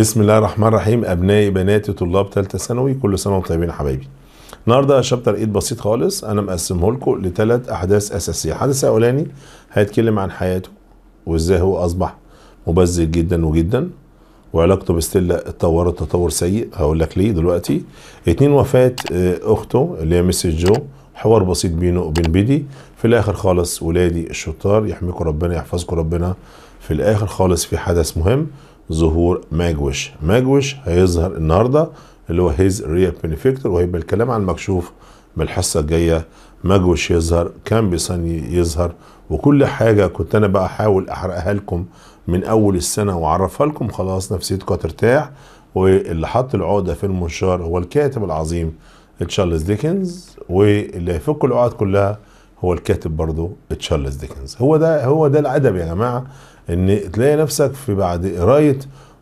بسم الله الرحمن الرحيم ابنائي بناتي طلاب ثالثه ثانوي كل سنه وانتم طيبين يا حبايبي النهارده شابتر 8 بسيط خالص انا مقسمه لكم لثلاث احداث اساسيه الحدث الاولاني هيتكلم عن حياته وازاي هو اصبح مبذر جدا وجدا وعلاقته بستيلا اتطورت تطور سيء هقول لك ليه دلوقتي اتنين وفاه آه، اخته اللي هي مسز جو حوار بسيط بينه وبين بيدي في الاخر خالص ولادي الشطار يحميكم ربنا يحفظكم ربنا في الاخر خالص في حدث مهم ظهور ماجوش ماجوش هيظهر النهاردة اللي هو هيز ريال بينيفيكتور وهيبقى الكلام عن المكشوف من الحصة الجاية ماجوش يظهر كامبيسون يظهر وكل حاجة كنت أنا بقى أحاول أحرقها لكم من أول السنة وأعرفها لكم خلاص نفسيتكم هترتاح واللي حط العقدة في المنشار هو الكاتب العظيم تشارلز ديكنز واللي هيفك العقد كلها هو الكاتب برضه تشارلز ديكنز هو ده هو ده الادب يا جماعه ان تلاقي نفسك في بعد قرايه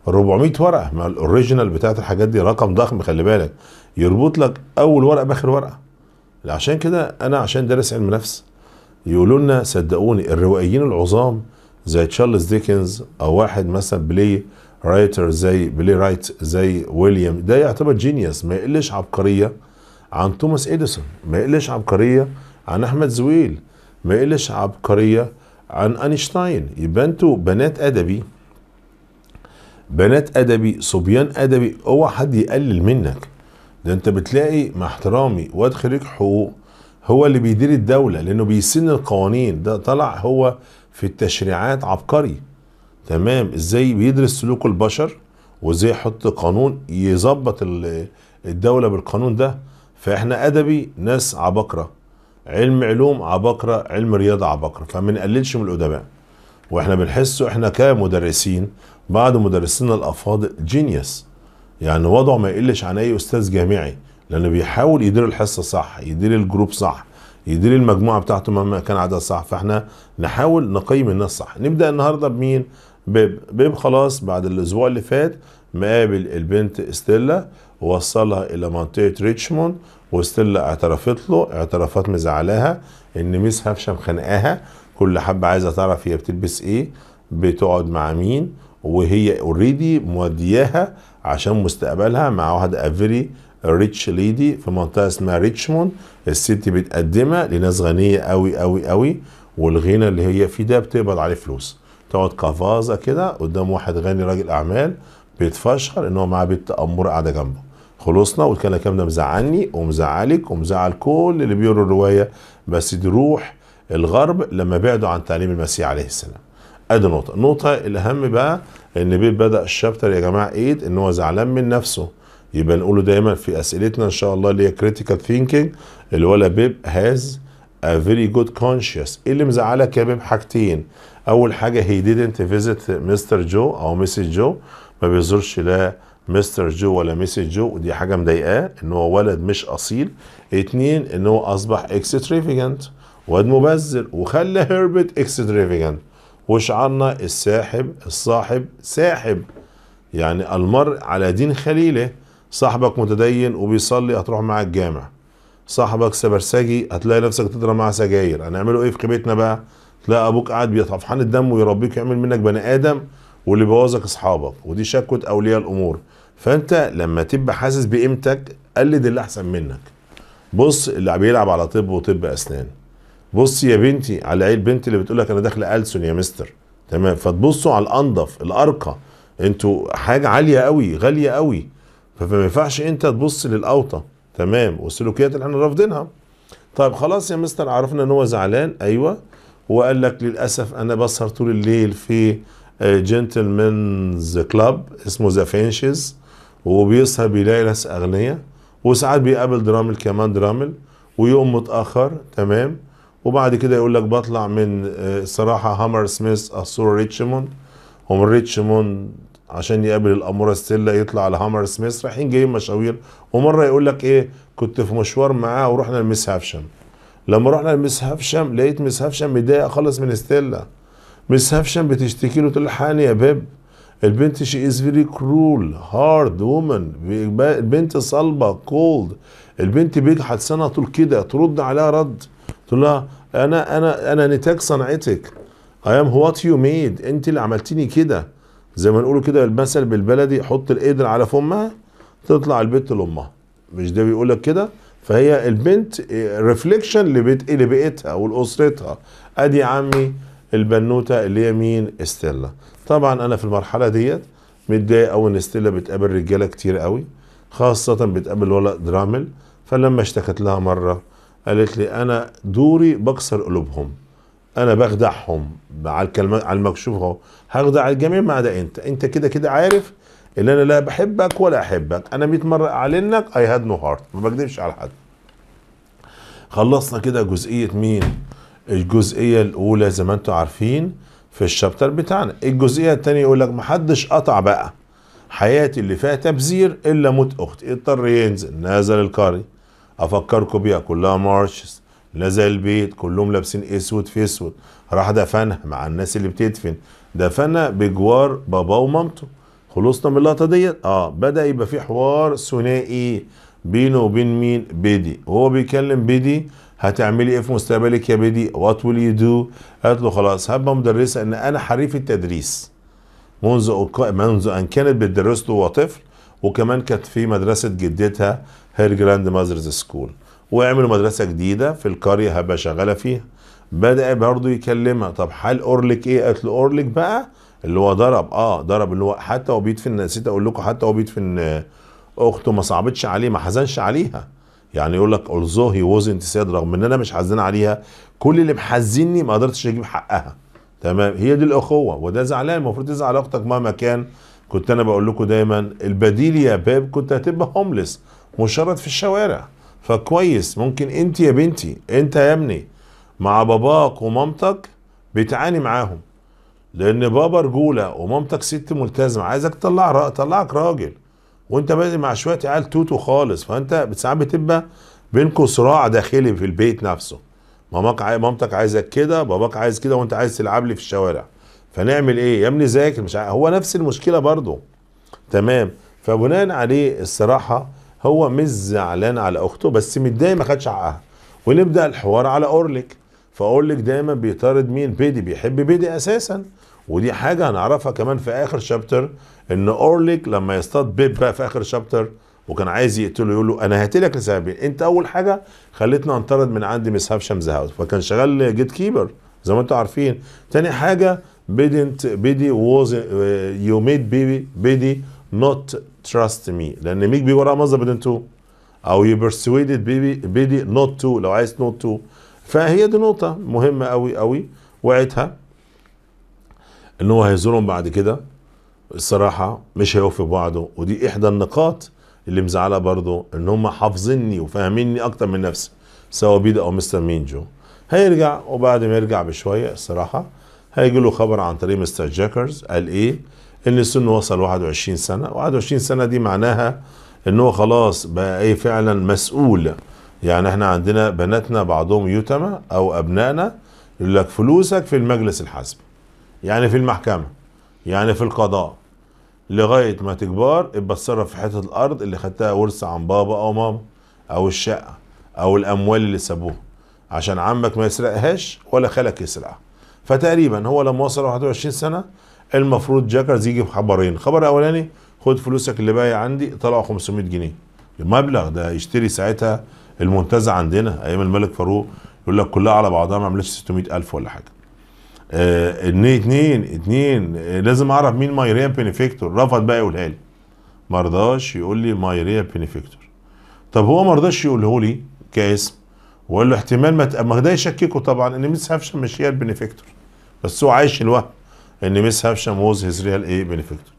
400 ورقه ما الاوريجينال بتاعت الحاجات دي رقم ضخم خلي بالك يربط لك اول ورقه باخر ورقه عشان كده انا عشان دارس علم نفس يقولوا لنا صدقوني الروائيين العظام زي تشارلز ديكنز او واحد مثلا بلاي رايتر زي بلاي رايت زي ويليام ده يعتبر جينيوس ما يقلش عبقريه عن توماس اديسون ما يقلش عبقريه عن احمد زويل ما يقلش عبقريه عن أينشتاين يبقى انتوا بنات أدبي بنات أدبي صبيان أدبي اوعى حد يقلل منك ده انت بتلاقي مع احترامي واد خريج حقوق هو اللي بيدير الدولة لأنه بيسن القوانين ده طلع هو في التشريعات عبقري تمام ازاي بيدرس سلوك البشر وازاي يحط قانون يظبط الدولة بالقانون ده فاحنا أدبي ناس عبقره علم علوم عباقرة علم رياضة عباقرة فما نقللش من الأدباء واحنا بنحسه احنا كمدرسين بعض مدرسينا الافاضل جينيوس يعني وضعه ما يقلش عن اي استاذ جامعي لانه بيحاول يدير الحصه صح يدير الجروب صح يدير المجموعه بتاعته مهما كان عدد صح فاحنا نحاول نقيم الناس صح نبدا النهارده بمين بيب بيب خلاص بعد الاسبوع اللي فات مقابل البنت استيلا ووصلها الى منطقه ريتشموند وستيلا اعترفت له اعترافات مزعلاها ان ميس هفشه مخانقاها كل حبه عايزه تعرف هي بتلبس ايه بتقعد مع مين وهي اوريدي مودياها عشان مستقبلها مع واحده افري ريتش ليدي في منطقه اسمها ريتشموند الست بتقدمها لناس غنيه قوي قوي قوي والغنى اللي هي فيه ده بتقبض عليه فلوس تقعد قفازه كده قدام واحد غني راجل اعمال بيتفشخر ان هو معاه بنت اموره قاعده جنبه خلصنا والكلام ده مزعلني ومزعلك ومزعل كل اللي بيقروا الروايه بس دي روح الغرب لما بعدوا عن تعليم المسيح عليه السلام ادي نقطه النقطه الاهم بقى ان بيت بدا الشابتر يا جماعه ايد ان هو زعلان من نفسه يبقى نقوله دايما في اسئلتنا ان شاء الله اللي هي كريتيكال ثينكينج اللي هو بيب هاز ا فيري جود كونشس ايه اللي مزعلك يا بيب حاجتين اول حاجه هي didn't visit مستر جو او مسز جو ما بيزورش لا مستر جو ولا ميسي جو ودي حاجه مضايقاه ان هو ولد مش اصيل اتنين ان هو اصبح اكسترافيجنت واد مبذر وخلى هيربت اكسترافيجنت وشعرنا الساحب الصاحب ساحب يعني المرء على دين خليله صاحبك متدين وبيصلي هتروح معاه الجامع صاحبك سبرسجي هتلاقي نفسك تضرب معاه سجاير هنعمله ايه في بيتنا بقى تلاقي ابوك قاعد بيطفحان الدم ويربيك يعمل منك بني ادم واللي بوظك اصحابك ودي شكوت اولياء الامور فانت لما تبقى حاسس بقيمتك قلد اللي احسن منك بص اللي بيلعب على طب وطب اسنان بص يا بنتي على عيل بنت اللي بتقول لك انا داخله ألسن يا مستر تمام فتبصوا على الانضف الارقى انتوا حاجه عاليه قوي غاليه قوي فما ينفعش انت تبص للاوطى تمام والسلوكيات اللي احنا رافضينها طيب خلاص يا مستر عرفنا ان هو زعلان ايوه وقال لك للاسف انا بسهر طول الليل في جنتلمانز آه، كلاب اسمه ذا فينشز وبيصحى بيلاقي ناس اغنياء وساعات بيقابل درامل كمان درامل ويقوم متاخر تمام وبعد كده يقول لك بطلع من آه، الصراحه هامر سميث الصوره ريتشموند ومن ريتشموند عشان يقابل الاموره ستيلا يطلع على هامر سميث رايحين جايين مشاوير ومره يقول لك ايه كنت في مشوار معاه ورحنا لميس هافشم لما رحنا لميس هافشم لقيت ميس هافشم متضايقه خالص من ستيلا ميس هافشم بتشتكي له تقول له يا بيب البنت شي از فيري كرول هارد وومن البنت صلبه كولد البنت بيج حدسانها طول كده ترد عليها رد تقول لها انا انا انا نتاج صنعتك اي ام وات يو ميد انت اللي عملتيني كده زي ما نقولوا كده المثل بالبلدي حط الايدر على فمها تطلع البنت لامها مش ده بيقول لك كده فهي البنت ريفليكشن eh, لبيت لبيئتها ولاسرتها ادي عمي البنوته اللي هي مين استيلا طبعا انا في المرحله ديت متضايق قوي ان ستيلا بتقابل رجاله كتير قوي خاصه بتقابل ولا درامل فلما اشتكت لها مره قالت لي انا دوري بكسر قلوبهم انا بخدعهم على الكلمه على المكشوف اهو هخدع الجميع ما عدا انت انت كده كده عارف ان انا لا بحبك ولا احبك انا 100 مره اعلنك اي هاد نو هارت ما بكذبش على حد خلصنا كده جزئيه مين الجزئيه الاولى زي ما انتم عارفين في الشابتر بتاعنا الجزئيه الثانيه يقول لك محدش قطع بقى حياتي اللي فيها تبذير الا موت اختي اضطر ينزل نزل القرية افكركم بيها كلها مارشز نزل البيت كلهم لابسين اسود في اسود راح دفنها مع الناس اللي بتدفن دفنها بجوار بابا ومامته خلصنا من اللقطه ديت اه بدا يبقى في حوار ثنائي بينه وبين مين بيدي وهو بيكلم بيدي هتعملي ايه في مستقبلك يا بيدي وات ويل يو دو قالت له خلاص هبقى مدرسه ان انا حريف التدريس منذ منذ ان كانت بتدرس له وهو طفل وكمان كانت في مدرسه جدتها هير جراند ماذرز سكول وعملوا مدرسه جديده في القريه هبقى شغاله فيها بدا برضه يكلمها طب حال اورلك ايه قالت له اورلك بقى اللي هو ضرب اه ضرب اللي هو حتى وبيت بيدفن نسيت اقول لكم حتى وبيت بيدفن اخته ما صعبتش عليه ما حزنش عليها يعني يقول لك although he wasn't sad رغم ان انا مش حزين عليها كل اللي محزني ما قدرتش اجيب حقها تمام هي دي الاخوه وده زعلان المفروض تزعل اختك مهما كان كنت انا بقول لكم دايما البديل يا باب كنت هتبقى هوملس مشرد في الشوارع فكويس ممكن انت يا بنتي انت يا ابني مع باباك ومامتك بتعاني معاهم لان بابا رجوله ومامتك ست ملتزمه عايزك تطلع طلعك راجل وانت بادئ مع شويه عيال توتو خالص فانت ساعات بتبقى بينكم صراع داخلي في البيت نفسه ماماك عاي... مامتك عايزك كده باباك عايز كده وانت عايز تلعب لي في الشوارع فنعمل ايه يا ابني ذاكر مش هو نفس المشكله برضه تمام فبناء عليه الصراحه هو مش زعلان على اخته بس متضايق ما خدش حقها ونبدا الحوار على اورليك فاورليك دايما بيطارد مين بيدي بيحب بيدي اساسا ودي حاجه هنعرفها كمان في اخر شابتر ان اورليك لما يصطاد بيب بقى في اخر شابتر وكان عايز يقتله يقول له انا هاتلك لسببين إيه؟ انت اول حاجه خليتنا انطرد من عندي مس هافشمز هاوس فكان شغال جيت كيبر زي ما انتم عارفين تاني حاجه بيدنت بيدي ووز يو ميد بيبي بيدي نوت تراست مي لان ميك بي وراء مصدر بيدنت تو او يو برسويدد بيبي بيدي نوت تو لو عايز نوت تو فهي دي نقطه مهمه قوي قوي وعدها ان هو هيزورهم بعد كده الصراحه مش هيوفي بعضه ودي احدى النقاط اللي مزعله برضه ان هم حافظيني وفاهميني اكتر من نفسي سواء بيدا او مستر مينجو هيرجع وبعد ما يرجع بشويه الصراحه هيجي له خبر عن طريق مستر جاكرز قال ايه ان سنه وصل 21 سنه 21 سنه دي معناها ان هو خلاص بقى ايه فعلا مسؤول يعني احنا عندنا بناتنا بعضهم يتمى او ابنائنا يقول لك فلوسك في المجلس الحزبي يعني في المحكمة يعني في القضاء لغاية ما تكبر ابقى اتصرف في حتة الأرض اللي خدتها ورثة عن بابا أو ماما أو الشقة أو الأموال اللي سابوها عشان عمك ما يسرقهاش ولا خالك يسرقها فتقريبا هو لما وصل 21 سنة المفروض جاكرز يجي بخبرين خبر أولاني خد فلوسك اللي باقي عندي طلعوا 500 جنيه المبلغ ده يشتري ساعتها المنتزه عندنا ايام الملك فاروق يقول لك كلها على بعضها ما عملتش 600000 ولا حاجه آه ان اتنين اتنين آه لازم اعرف مين مايريا بينيفيكتور رفض بقى يقولها لي ما رضاش يقول لي مايريا بينيفيكتور طب هو ما رضاش يقوله لي كاسم وقال له احتمال ما ما ده يشككه طبعا ان ميس هافشم مش هي البينيفيكتور بس هو عايش الوهم ان ميس هافشم ووز هيز ريال ايه بينيفيكتور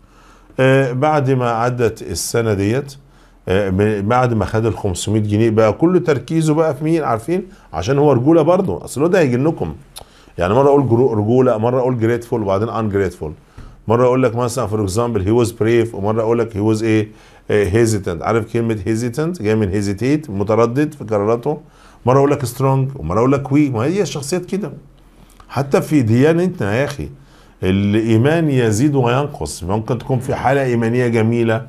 آه بعد ما عدت السنه ديت آه بعد ما خد ال 500 جنيه بقى كل تركيزه بقى في مين عارفين عشان هو رجوله برضه اصل ده هيجي لكم يعني مره اقول رجوله مره اقول جريتفول وبعدين ان جريتفول مره اقول لك مثلا فور اكزامبل هي واز بريف ومره اقول لك هي واز ايه هيزيتنت إيه، عارف كلمه هيزيتنت جايه من هيزيتيت متردد في قراراته مره اقول لك سترونج ومره اقول لك وي ما هي الشخصيات كده حتى في ديانتنا يا اخي الايمان يزيد وينقص ممكن تكون في حاله ايمانيه جميله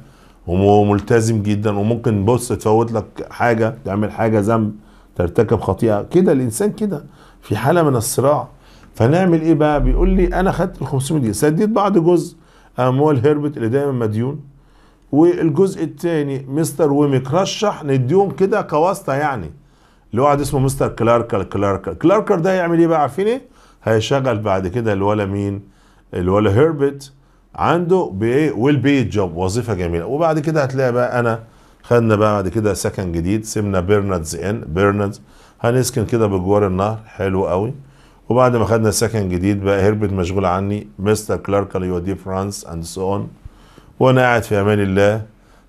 وملتزم جدا وممكن بص تفوت لك حاجه تعمل حاجه ذنب ترتكب خطيئه كده الانسان كده في حاله من الصراع فنعمل ايه بقى بيقول لي انا خدت ال 500 جنيه سديت بعض جزء اموال هربت اللي دايما مديون والجزء الثاني مستر ويميك رشح نديهم كده كواسطه يعني اللي واحد اسمه مستر كلارك كلارك كلارك ده هيعمل ايه بقى عارفين ايه هيشغل بعد كده الولا مين الولا هربت عنده بايه ويل بي جوب إيه؟ وظيفه جميله وبعد كده هتلاقي بقى انا خدنا بقى بعد كده سكن جديد سيبنا بيرناردز ان بيرناردز هنسكن كده بجوار النهر حلو قوي وبعد ما خدنا سكن جديد بقى هربت مشغول عني مستر كلارك اللي يوديه فرانس اند سو اون وانا قاعد في امان الله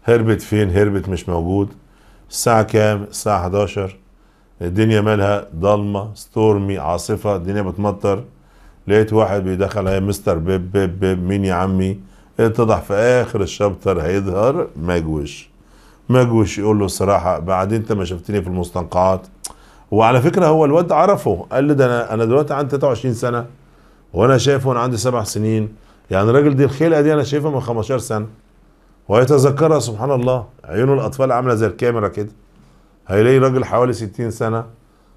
هربت فين هربت مش موجود الساعة كام الساعة 11 الدنيا مالها ضلمة ستورمي عاصفة الدنيا بتمطر لقيت واحد بيدخل هي مستر بيب بيب بيب مين يا عمي اتضح في اخر الشابتر هيظهر مجوش مجوش يقول له الصراحة بعدين انت ما شفتني في المستنقعات وعلى فكره هو الواد عرفه قال لي ده انا انا دلوقتي عندي 23 سنه وانا شايفه وانا عندي سبع سنين يعني الراجل دي الخلقه دي انا شايفها من 15 سنه ويتذكرها سبحان الله عيون الاطفال عامله زي الكاميرا كده هيلاقي راجل حوالي 60 سنه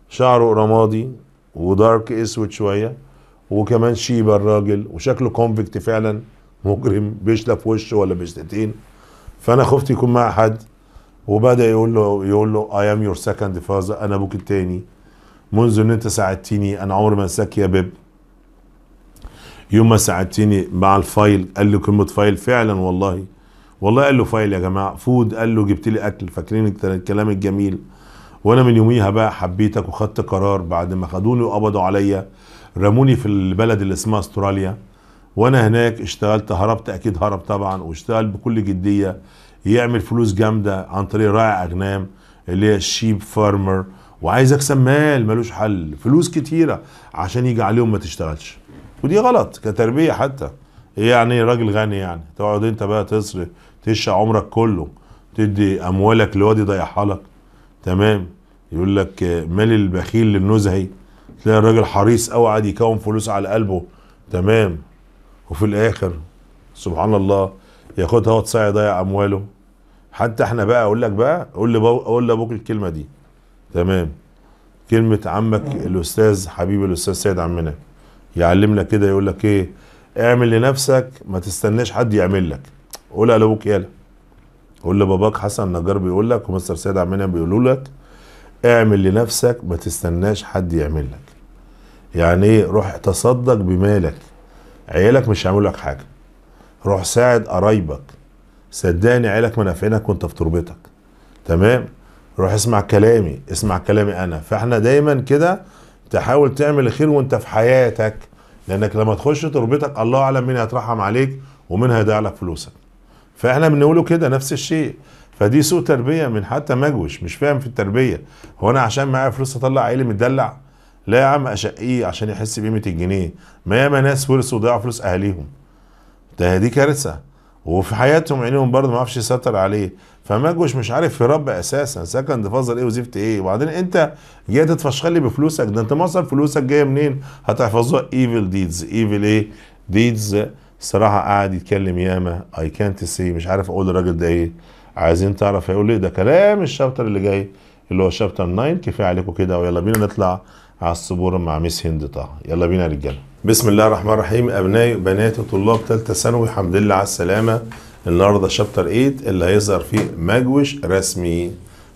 شعره رمادي ودارك اسود شويه وكمان شيبه الراجل وشكله كونفكت فعلا مجرم بيشلف وشه ولا بشتتين فانا خفت يكون معاه حد وبدا يقول له يقول له اي ام يور سكند فاذر انا ابوك التاني منذ ان انت ساعدتني انا عمري ما انساك يا بيب يوم ما ساعدتني مع الفايل قال له كلمه فايل فعلا والله والله قال له فايل يا جماعه فود قال له جبت لي اكل فاكرين الكلام الجميل وانا من يوميها بقى حبيتك وخدت قرار بعد ما خدوني وقبضوا عليا رموني في البلد اللي اسمها استراليا وانا هناك اشتغلت هربت اكيد هرب طبعا واشتغل بكل جديه يعمل فلوس جامده عن طريق راعي اغنام اللي هي الشيب فارمر وعايز اكسب مال ملوش حل فلوس كتيره عشان يجي عليهم ما تشتغلش ودي غلط كتربيه حتى يعني راجل غني يعني تقعد انت بقى تصرف تشع عمرك كله تدي اموالك لواد يضيعها لك تمام يقول لك مال البخيل للنزهي تلاقي الراجل حريص قوي قاعد يكون فلوس على قلبه تمام وفي الاخر سبحان الله ياخدها وتصيع يضيع امواله حتى احنا بقى اقول لك بقى قول لي قول لابوك الكلمه دي تمام كلمه عمك الاستاذ حبيبي الاستاذ سيد عمنا يعلمنا كده يقول لك ايه اعمل لنفسك ما تستناش حد يعمل لك قولها لابوك يالا قول لباباك حسن نجار بيقول لك ومستر سيد عمنا بيقولوا لك اعمل لنفسك ما تستناش حد يعمل لك يعني ايه روح تصدق بمالك عيالك مش هيعملوا لك حاجه روح ساعد قرايبك صدقني عيالك منافعينك وانت في تربتك تمام روح اسمع كلامي اسمع كلامي انا فاحنا دايما كده تحاول تعمل خير وانت في حياتك لانك لما تخش تربتك الله اعلم مين هيترحم عليك ومين هيضيع لك فلوسك فاحنا بنقوله كده نفس الشيء فدي سوء تربيه من حتى مجوش مش فاهم في التربيه هو انا عشان معايا فلوس اطلع عيلي متدلع لا يا عم اشقيه عشان يحس بقيمه الجنيه ما ياما ناس ورثوا وضيعوا فلوس اهاليهم ده دي كارثه وفي حياتهم عينيهم برضه ما عرفش يسيطر عليه فماجوش مش عارف يربي اساسا سكند فازل ايه وزفت ايه وبعدين انت جاي تتفشخل لي بفلوسك ده انت مصر فلوسك جايه منين هتحفظوها ايفل ديدز ايفل ايه ديدز الصراحه قاعد يتكلم ياما اي كانت سي مش عارف اقول الراجل ده ايه عايزين تعرف هيقول ايه ده كلام الشابتر اللي جاي اللي هو شابتر 9 كفايه عليكم كده ويلا بينا نطلع على السبوره مع ميس هند طه يلا بينا يا رجاله بسم الله الرحمن الرحيم أبنائي وبناتي وطلاب ثالثة ثانوي الحمد لله على السلامة النهاردة شابتر 8 اللي هيظهر فيه مجوش رسمي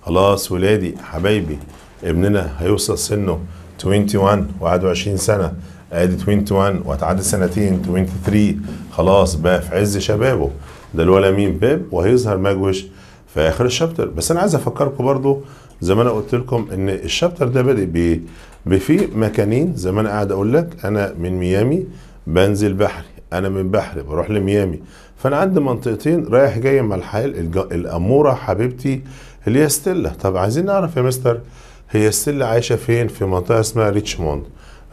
خلاص ولادي حبايبي ابننا هيوصل سنه 21 21 سنة ادي 21 وهتعدي سنتين 23 خلاص بقى في عز شبابه ده الولا مين باب وهيظهر مجوش في اخر الشابتر بس انا عايز افكركم برضو زي ما انا قلت لكم ان الشابتر ده بادئ بايه؟ بفي مكانين زي ما انا قاعد اقول لك انا من ميامي بنزل بحري انا من بحري بروح لميامي فانا عندي منطقتين رايح جاي مع الحال الاموره حبيبتي اللي هي ستيلا طب عايزين نعرف يا مستر هي ستيلا عايشه فين في منطقه اسمها ريتشموند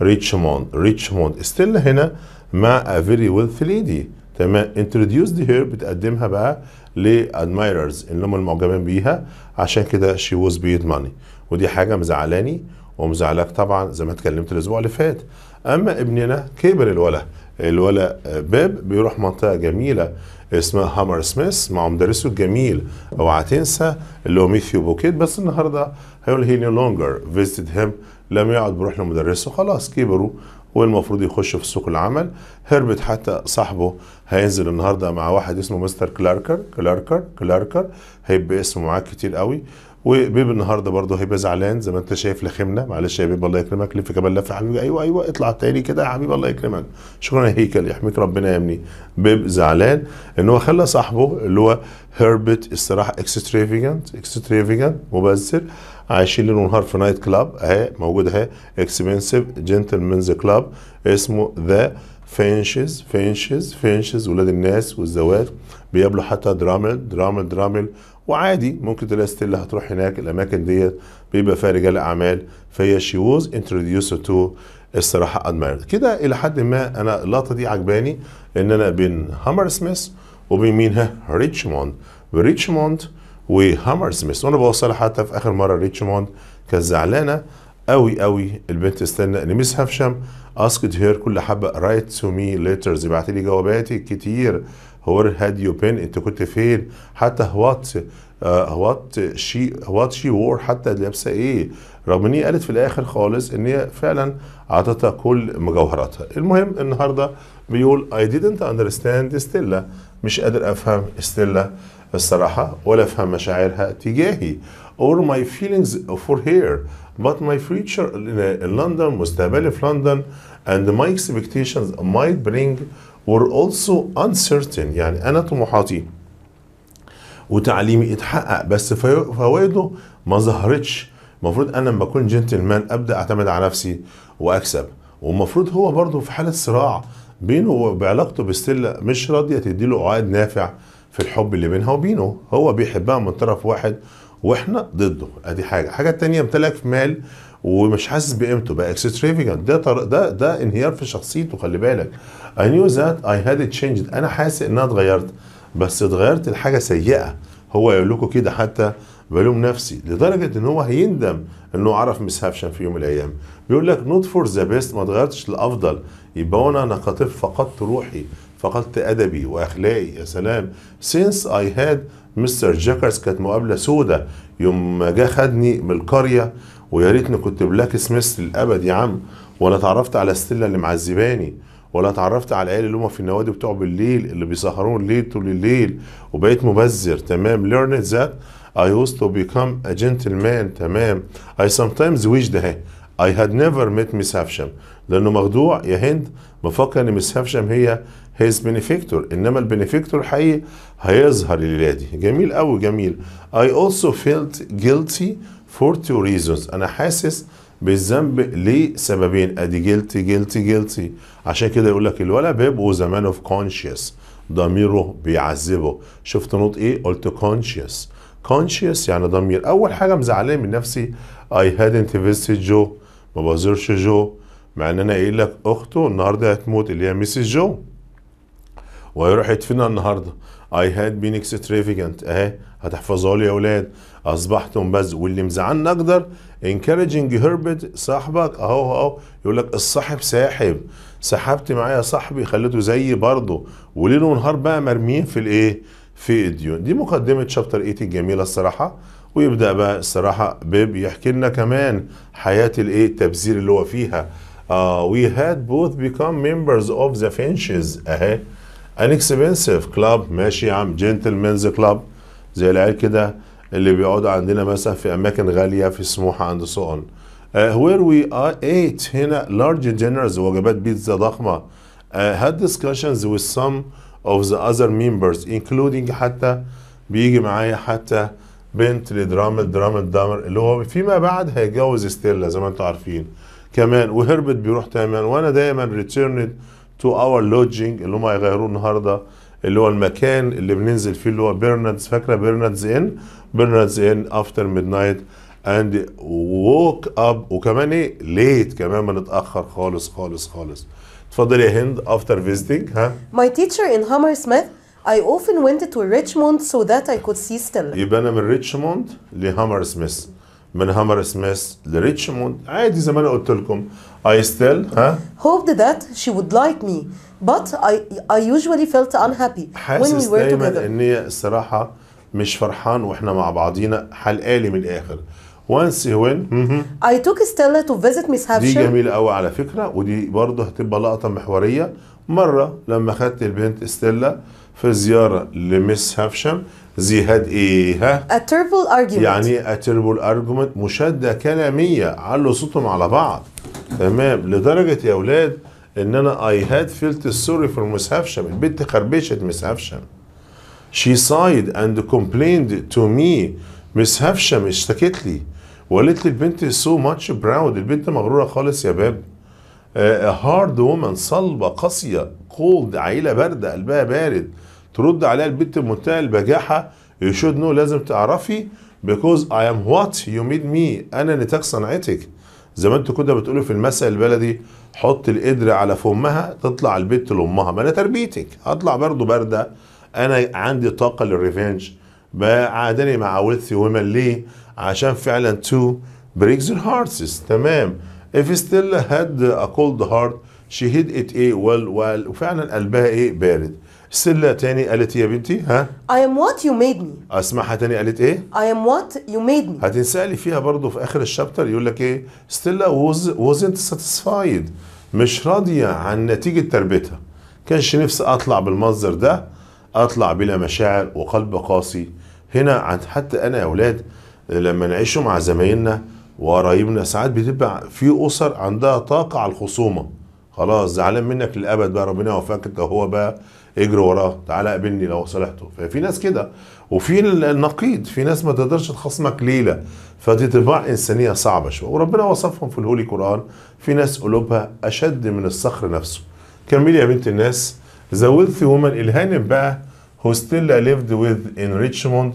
ريتشموند ريتشموند ستيلا هنا مع افيري ويلث ليدي تمام انتروديوس دي هير بتقدمها بقى لادمايررز اللي هم المعجبين بيها عشان كده شي ووز بيد ماني ودي حاجه مزعلاني ومزعلاك طبعا زي ما اتكلمت الاسبوع اللي فات اما ابننا كبر الولا الولا باب بيروح منطقه جميله اسمها هامر سميث مع مدرسه الجميل اوعى تنسى اللي هو ميثيو بوكيت بس النهارده هيقول هي نو لونجر فيزيتد هيم لم يعد بروح لمدرسه خلاص كبروا والمفروض يخش في سوق العمل هربت حتى صاحبه هينزل النهارده مع واحد اسمه مستر كلاركر كلاركر كلاركر هيبقى اسمه معاك كتير قوي وبيب النهارده برضه هيبقى زعلان زي ما انت شايف لخمنا معلش يا بيب الله يكرمك لف كمان لفه يا حبيبي ايوه ايوه اطلع تاني كده يا حبيبي الله يكرمك شكرا يا هيكل يحميك ربنا يا ابني بيب زعلان ان هو خلى صاحبه اللي هو هربت الصراحه اكسترافيجنت اكسترافيجنت مبذر عايشين ليل ونهار في نايت كلاب اهي موجود اهي اكسبنسيف جنتلمنز كلاب اسمه ذا فينشز فينشز فينشز ولاد الناس والزواج بيقابلوا حتى درامل درامل درامل وعادي ممكن تلاقي ستيل هتروح هناك الاماكن ديت بيبقى فيها رجال اعمال فهي شي ووز انتروديوس تو الصراحه ادمايرد كده الى حد ما انا اللقطه دي عجباني ان انا بين هامر سميث وبين مين ها ريتشموند وريتشموند وهامر سميث وانا بوصلها حتى في اخر مره ريتشموند كانت زعلانه قوي قوي البنت استنى ان ميس هافشام اسكت هير كل حبه رايت تو مي ليترز ابعت لي جوابات كتير هور هاد يو بين انت كنت فين حتى هوات هوات شي هوات شي وور حتى لابسه ايه رغم ان هي قالت في الاخر خالص ان هي فعلا اعطتها كل مجوهراتها المهم النهارده بيقول اي didn't understand ستيلا مش قادر افهم ستيلا الصراحة ولا أفهم مشاعرها تجاهي or my feelings for her but my future in London مستقبلي في لندن and my expectations might bring were also uncertain يعني أنا طموحاتي وتعليمي اتحقق بس فوائده ما ظهرتش المفروض انا لما اكون جنتلمان ابدا اعتمد على نفسي واكسب والمفروض هو برضه في حاله صراع بينه وبعلاقته بستيلا مش راضيه تديله عقد نافع في الحب اللي بينها وبينه هو بيحبها من طرف واحد واحنا ضده ادي حاجه الحاجه الثانيه امتلك في مال ومش حاسس بقيمته بقى اكسترافيجنت ده طر... ده ده انهيار في شخصيته خلي بالك اي نيو ذات اي هاد تشينجد انا حاسس ان انا اتغيرت بس اتغيرت لحاجه سيئه هو يقول لكم كده حتى بلوم نفسي لدرجه ان هو هيندم انه عرف مسهافشن في يوم من الايام بيقول لك نوت فور ذا بيست ما اتغيرتش للافضل يبقى انا انا فقدت روحي فقدت أدبي وأخلاقي يا سلام سينس اي هاد مستر جاكرز كانت مقابلة سودة يوم ما جه خدني من القرية ويا ريتني كنت بلاك سميث للأبد يا عم ولا اتعرفت على ستيلا اللي معذباني ولا اتعرفت على العيال اللي هم في النوادي بتوع بالليل اللي بيسهرون ليل طول الليل وبقيت مبذر تمام ليرن ذات اي was تو بيكم ا جنتلمان تمام اي sometimes wish ده اي هاد نيفر ميت Miss هافشم لأنه مخدوع يا هند مفكر إن Miss هافشم هي هيز بنفيكتور انما البنفيكتور الحقيقي هيظهر الليله دي جميل قوي جميل I also felt guilty for two reasons انا حاسس بالذنب لسببين ادي جيلتي جيلتي جيلتي عشان كده يقول لك الولد بيبقوا زمان اوف كونشيس ضميره بيعذبه شفت نوت ايه قلت كونشيس كونشيس يعني ضمير اول حاجه مزعلاني من نفسي اي هادنت فيست جو ما بزورش جو مع ان انا قايل لك اخته النهارده هتموت اللي هي ميسيس جو وهيروح يدفنها النهارده اي هاد بين اكسترافيجنت اهي هتحفظها لي يا اولاد اصبحت مبز واللي مزعلنا اقدر انكارجنج هيربت صاحبك اهو اهو يقول لك الصاحب ساحب سحبت معايا صاحبي خليته زيي برضه وليل ونهار بقى مرميين في الايه؟ في الديون دي مقدمه شابتر 8 الجميله الصراحه ويبدا بقى الصراحه بيب يحكي لنا كمان حياه الايه؟ التبذير اللي هو فيها. آه uh, we had both become members of the finches اهي ان اكسبنسيف كلاب ماشي يا عم جنتلمنز كلاب زي العيال كده اللي بيقعدوا عندنا مثلا في اماكن غاليه في سموحه عند سؤال وير وي ايت هنا لارج دينرز وجبات بيتزا ضخمه هاد ديسكشنز وذ سم اوف ذا اذر ممبرز انكلودينج حتى بيجي معايا حتى بنت لدراما دراما دامر اللي هو فيما بعد هيتجوز ستيلا زي ما انتم عارفين كمان وهربت بيروح تماما وانا دايما ريتيرند تو اور لودجنج اللي هم هيغيروه النهارده اللي هو المكان اللي بننزل فيه اللي هو بيرناردز فاكره بيرناردز ان بيرناردز ان افتر ميد نايت اند ووك اب وكمان ايه ليت كمان ما نتاخر خالص خالص خالص اتفضلي يا هند افتر فيزيتنج ها ماي تيتشر ان هامر سميث I often went to Richmond so that I could see ستيل يبقى أنا من ريتشموند لهامر سميث. من هامر سميث لريتشموند عادي زي ما انا قلت لكم I still ها hoped that she would like me but I I usually felt unhappy when we were together دايما ان هي الصراحه مش فرحان واحنا مع بعضينا حلقالي من الاخر وانس وين I took Stella to visit Miss Hampshire دي جميلة قوي على فكرة ودي برضه هتبقى لقطة محورية مرة لما خدت البنت ستيلا في زيارة لميس هافشم زي هاد ايه ها a terrible argument يعني a terrible argument مشادة كلامية علوا صوتهم على بعض تمام لدرجة يا اولاد ان انا اي هاد فيلت for Miss المسهفشم البنت خربشت مسهفشم she sighed and complained to me مس هفشم اشتكت لي وقالت لي البنت سو ماتش براود البنت مغروره خالص يا باب a hard woman صلبه قاسيه كولد عيله بارده قلبها بارد ترد عليها البنت بمنتهى البجاحه يو شود نو لازم تعرفي بيكوز اي ام وات يو ميد مي انا نتاج صنعتك زي ما انتوا كنتوا بتقولوا في المثل البلدي حط القدر على فمها تطلع البت لامها ما انا تربيتك هطلع برضه بارده انا عندي طاقه للريفنج بعادني مع ويلثي ومن ليه عشان فعلا تو بريكز هارتس تمام if still had a cold heart she hid it a إيه؟ well well وفعلا قلبها ايه بارد سلة تاني قالت يا بنتي ها I am what you made me اسمعها تاني قالت ايه I am what you made me هتنسألي فيها برضو في اخر الشابتر يقول لك ايه ستيلا was, wasn't satisfied مش راضية عن نتيجة تربيتها كانش نفسي اطلع بالمنظر ده اطلع بلا مشاعر وقلب قاسي هنا عند حتى انا يا اولاد لما نعيشه مع زمايلنا وقرايبنا ساعات بتبقى في اسر عندها طاقة على الخصومة خلاص زعلان منك للابد بقى ربنا يوفقك هو بقى اجري وراه تعالى قابلني لو صالحته ففي ناس كده وفي النقيض في ناس ما تقدرش تخاصمك ليله فدي طباع انسانيه صعبه شويه وربنا وصفهم في الهولي قران في ناس قلوبها اشد من الصخر نفسه كملي يا بنت الناس The wealthy woman Ilhanim Ba, who still lived with in Richmond,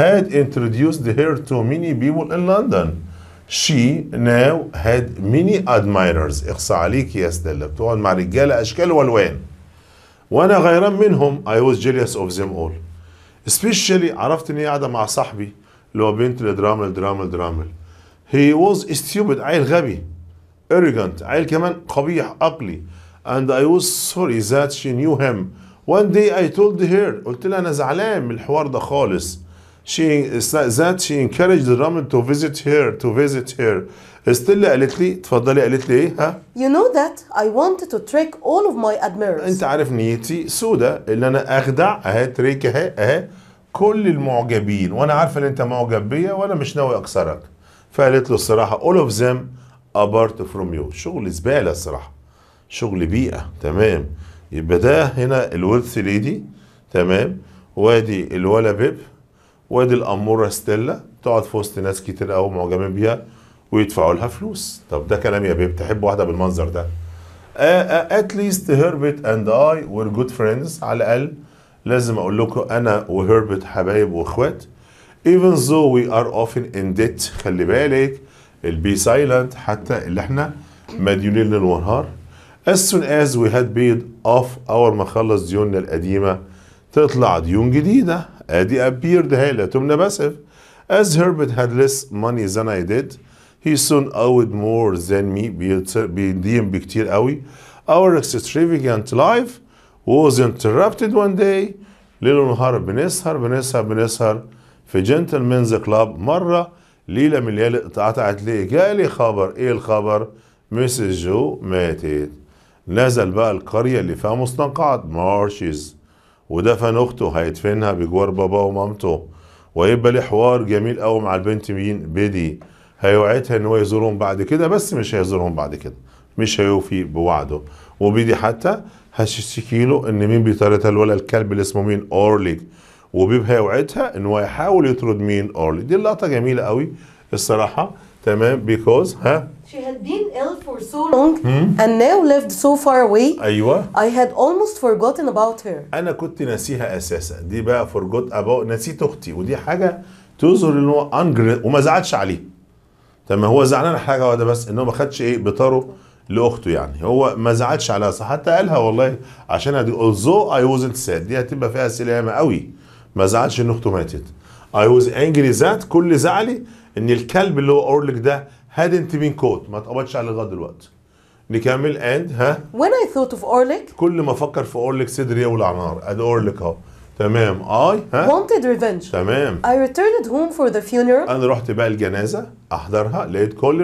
had introduced her to many people in London. She now had many admirers. اخصى عليك يا ستيلا بتقعد مع رجاله اشكال والوان. وانا غيران منهم I was jealous of them all especially عرفت ان هي قاعده مع صاحبي اللي هو بنت الدرامل درامل درامل he was stupid عيل غبي arrogant عيل كمان قبيح عقلي and I was sorry that she knew him one day I told her قلت لها انا زعلان من الحوار ده خالص she that she encouraged Raman to visit her to visit her ستيلا قالت لي اتفضلي قالت لي ايه ها يو نو ذات اي wanted تو تريك اول اوف ماي ادميرز انت عارف نيتي سودا ان انا اخدع اهي تريك اهي اهي كل المعجبين وانا عارفه ان انت معجب بيا وانا مش ناوي اكسرك فقالت له الصراحه اول اوف ذم ابارت فروم يو شغل زباله الصراحه شغل بيئه تمام يبقى ده هنا الورث ليدي تمام وادي الولا بيب وادي الاموره ستيلا تقعد في وسط ناس كتير قوي معجبين بيها ويدفعوا لها فلوس طب ده كلام يا بيب تحب واحده بالمنظر ده ات ليست هيربت اند اي وير جود فريندز على الاقل لازم اقول لكم انا وهيربت حبايب واخوات even though we are often in debt خلي بالك البي سايلنت حتى اللي احنا مديونين للنهار as soon as we had paid off اول ما خلص ديوننا القديمه تطلع ديون جديده ادي appeared هي لا تمنى باسف as Herbert had less money than I did هيسون قوت مور ذان مي بيديم بكتير قوي our extravagant life was interrupted one day ليل ونهار بنسهر بنسهر بنسهر في جنتلمانز كلاب مرة ليلة من الليالي اتقطعت ليه جالي خبر ايه الخبر مسز جو ماتت نزل بقى القرية اللي فيها مستنقعات مارشز ودفن اخته هيدفنها بجوار باباه ومامته ويبقى ليه حوار جميل قوي مع البنت مين بيدي هيوعدها ان هو يزورهم بعد كده بس مش هيزورهم بعد كده مش هيوفي بوعده وبيدي حتى هتشتكي له ان مين بيطردها الولد الكلب اللي اسمه مين اورلي وبيب هيوعدها ان هو يحاول يطرد مين اورلي دي اللقطه جميله قوي الصراحه تمام بيكوز ها She had been ill for so long hmm? and now lived so far away. أيوة. I had almost forgotten about her. أنا كنت ناسيها أساسا، دي بقى forgot about نسيت أختي ودي حاجة تظهر إن هو angry وما زعلش عليه. طب ما هو زعلان حاجه واحده بس ان هو ما خدش ايه بطاره لاخته يعني هو ما زعلش عليها صح حتى قالها والله عشان هدي although اي wasn't ساد دي هتبقى فيها سلامه قوي ما زعلش ان اخته ماتت اي was انجري ذات كل زعلي ان الكلب اللي هو اورلك ده hadn't بين كوت ما اتقبضش عليه لغايه دلوقتي نكمل اند ها when I thought of Orlick كل ما افكر في اورلك صدري يولع نار ادي اورلك اهو تمام I ها wanted revenge تمام I returned home for the funeral انا رحت بقى الجنازه احضرها لقيت كل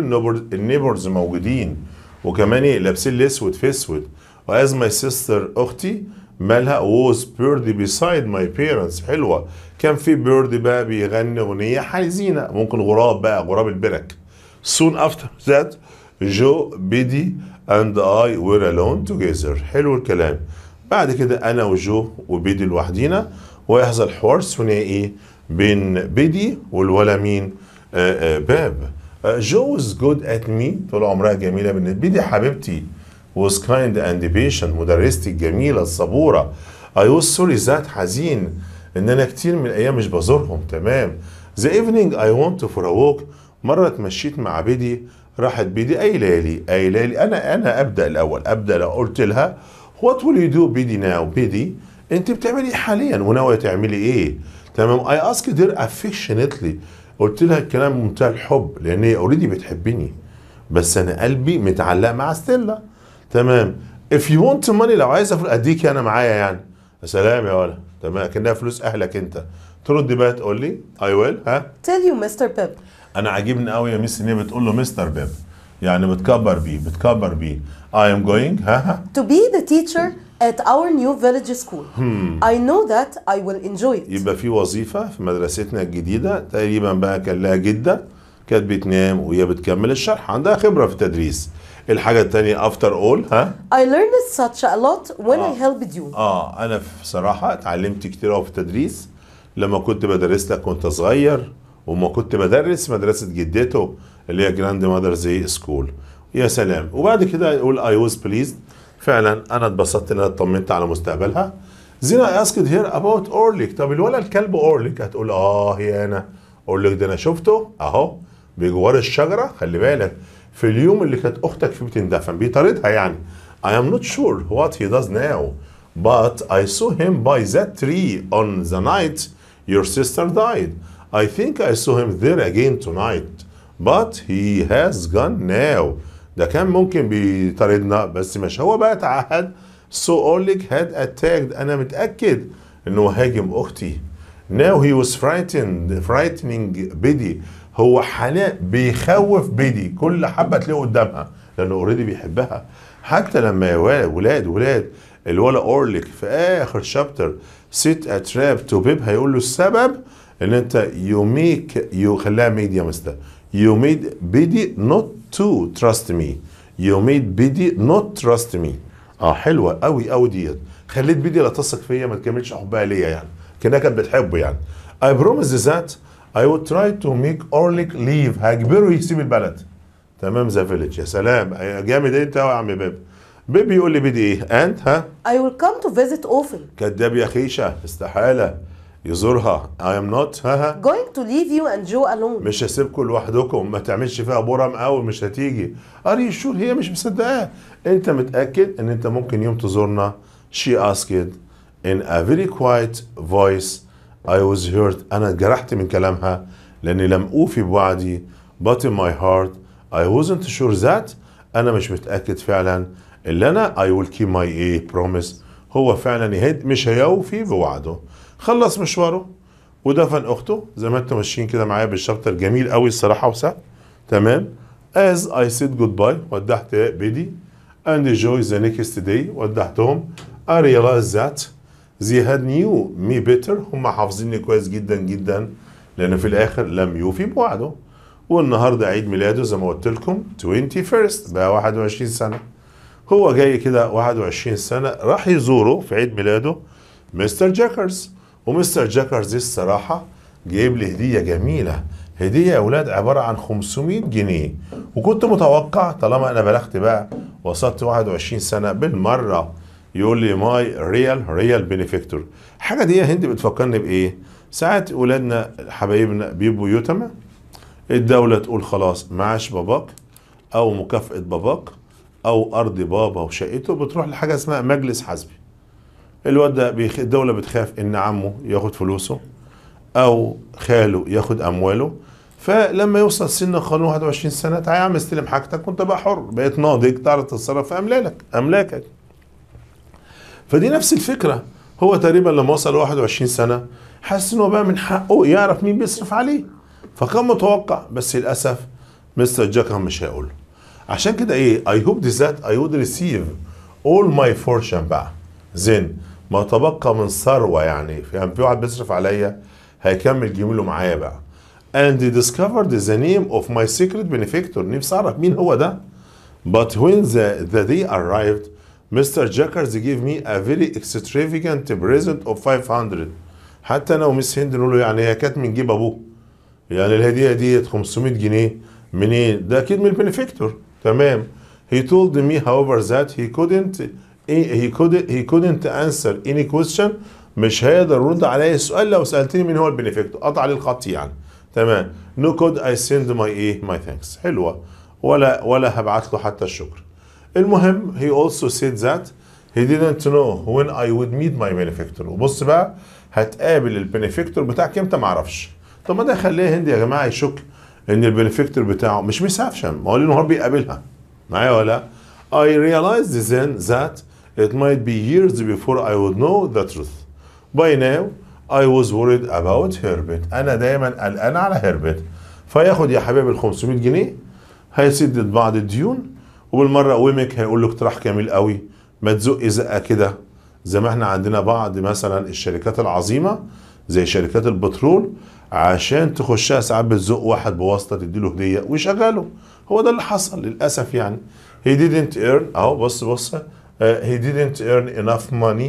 النيبرز موجودين وكمان ايه لابسين الاسود في اسود واز ماي سيستر اختي مالها was بيردي beside my parents حلوه كان في بيرد بقى بيغني اغنيه حزينه ممكن غراب بقى غراب البرك soon after that جو بيدي اند اي وير alone together حلو الكلام بعد كده انا وجو وبيدي لوحدينا ويحصل حوار ثنائي بين بيدي والولا مين آه، آه، باب آه، جو از جود ات مي طول عمرها جميله بالنسبه بيدي حبيبتي was kind and patient مدرستي الجميله الصبوره I was sorry ذات حزين ان انا كتير من الايام مش بزورهم تمام The evening I want for a walk مرة اتمشيت مع بيدي راحت بيدي قايله لي قايله لي انا انا ابدا الاول ابدا لو قلت لها What will you do بيدي ناو بيدي انت بتعملي حاليا وناويه تعملي ايه تمام I asked her affectionately قلت لها الكلام بمنتهى الحب لان هي اوريدي بتحبني بس انا قلبي متعلق مع ستيلا تمام if you want money لو عايزه فلوس اديك انا معايا يعني يا سلام يا ولا تمام كانها فلوس اهلك انت ترد بقى تقول لي اي ويل ها تيل يو مستر بيب انا عاجبني قوي يا ميس ان هي بتقول له مستر بيب يعني بتكبر بيه بتكبر بيه I am going to be the teacher at our new village school. Hmm. I know that I will enjoy it. يبقى في وظيفة في مدرستنا الجديدة تقريبا بقى كان لها جدة كانت بتنام وهي بتكمل الشرح عندها خبرة في التدريس. الحاجة التانية after all ها I learned such a lot when آه. I helped you. اه أنا بصراحة اتعلمت كتير قوي في التدريس لما كنت بدرس لك وأنت صغير وما كنت بدرس مدرسة جدته اللي هي جراند ماذرز سكول. يا سلام وبعد كده يقول اي واز بليزد فعلا انا اتبسطت ان انا اطمنت على مستقبلها زينا اسكت هير اباوت اورليك طب الولد الكلب اورليك هتقول اه هي انا اورليك ده انا شفته اهو بجوار الشجره خلي بالك في اليوم اللي كانت اختك فيه بتندفن بيطاردها يعني I am not sure what he does now but I saw him by that tree on the night your sister died I think I saw him there again tonight but he has gone now ده كان ممكن بيطاردنا بس مش هو بقى تعهد سو اوليك هاد اتاكد انا متاكد انه هاجم اختي now he was frightened frightening بيدي هو حنان بيخوف بيدي كل حبه تلاقيه قدامها لانه اوريدي بيحبها حتى لما ولاد ولاد الولا اورليك في اخر شابتر سيت اتراب تو بيب هيقول له السبب ان انت يو ميك يو خلاها ميديا مستر You made Biddy not to trust me. You made Biddy not trust me. اه حلوه قوي قوي ديت خليت بيدي لا تثق فيا ما تكملش حبها ليا يعني كانها كانت بتحبه يعني I promise that I would try to make Orlik leave هجبره يسيب البلد تمام ذا فيلج يا سلام جامد انت يا عم باب بيبي يقول لي بيدي ايه انت ها I will come to visit often كداب يا خيشه استحاله يزورها I am not ها going to leave you and Joe alone مش هسيبكم لوحدكم ما تعملش فيها بورم قوي مش هتيجي Are you sure هي مش مصدقاه انت متأكد ان انت ممكن يوم تزورنا She asked in a very quiet voice I was hurt انا اتجرحت من كلامها لاني لم اوفي بوعدي but in my heart I wasn't sure that انا مش متأكد فعلا اللي انا I will keep my promise هو فعلا مش هيوفي بوعده خلص مشواره ودفن اخته زي ما انتم ماشيين كده معايا بالشابتر جميل قوي الصراحه وسهل تمام as I said goodbye ودعت بيدي and enjoy the next day ودعتهم I realized that they had knew me better هم حافظيني كويس جدا جدا لان في الاخر لم يوفي بوعده والنهارده عيد ميلاده زي ما قلت لكم 21st بقى 21 سنه هو جاي كده 21 سنه راح يزوره في عيد ميلاده مستر جاكرز ومستر جاكرز الصراحة جايب لي هدية جميلة هدية يا أولاد عبارة عن 500 جنيه وكنت متوقع طالما أنا بلغت بقى وصلت 21 سنة بالمرة يقول لي ماي ريال ريال بينيفيكتور الحاجة دي يا هند بتفكرني بإيه؟ ساعات ولادنا حبايبنا بيبقوا يتمى الدولة تقول خلاص معاش باباك أو مكافأة باباك أو أرض بابا وشقته بتروح لحاجة اسمها مجلس حزبي الواد ده الدولة بتخاف ان عمه ياخد فلوسه او خاله ياخد امواله فلما يوصل سن القانون 21 سنة تعالى يا عم استلم حاجتك وانت بقى حر بقيت ناضج تعرف تتصرف في املاكك املاكك فدي نفس الفكرة هو تقريبا لما وصل 21 سنة حس ان هو بقى من حقه يعرف مين بيصرف عليه فكان متوقع بس للاسف مستر جاكا مش هيقول عشان كده ايه I hope that I would receive all my fortune بقى زين ما تبقى من ثروه يعني في يعني في واحد بيصرف عليا هيكمل جميله معايا بقى and they discovered the name of my secret benefactor نفسي اعرف مين هو ده but when the, the day arrived Mr. Jackers gave me a very extravagant present of 500 حتى انا ومس هند نقول له يعني هي كانت من جيب ابوه يعني الهديه دي 500 جنيه منين؟ ده اكيد من البنفكتور تمام he told me however that he couldn't إيه، he هي كودنت انسر اني كويستشن مش هيقدر يرد عليا السؤال لو سالتني مين هو البنفكتور قطع لي الخط يعني تمام نو كود اي سند ماي ايه ماي ثانكس حلوه ولا ولا هبعت له حتى الشكر المهم هي اولسو سيد ذات هي didn't know when I would meet my benefactor وبص بقى هتقابل البنفكتور بتاعك امتى ما اعرفش طب ما ده خليه هندي يا جماعه يشك ان البنفكتور بتاعه مش مسافشن ما هو ليل بيقابلها معايا ولا I realized then that It might be years before I would know the truth. By now, I was worried about Herbert. أنا دايما قلقان على هيربرت. فياخد يا حبيبي ال 500 جنيه هيسدد بعض الديون وبالمرة ويمك هيقول له اقتراح جميل قوي ما تزق زقة كده زي ما احنا عندنا بعض مثلا الشركات العظيمة زي شركات البترول عشان تخشها ساعات بتزق واحد بواسطة تديله هدية ويشغله هو ده اللي حصل للأسف يعني he didn't earn اهو بص بص uh, he didn't earn enough money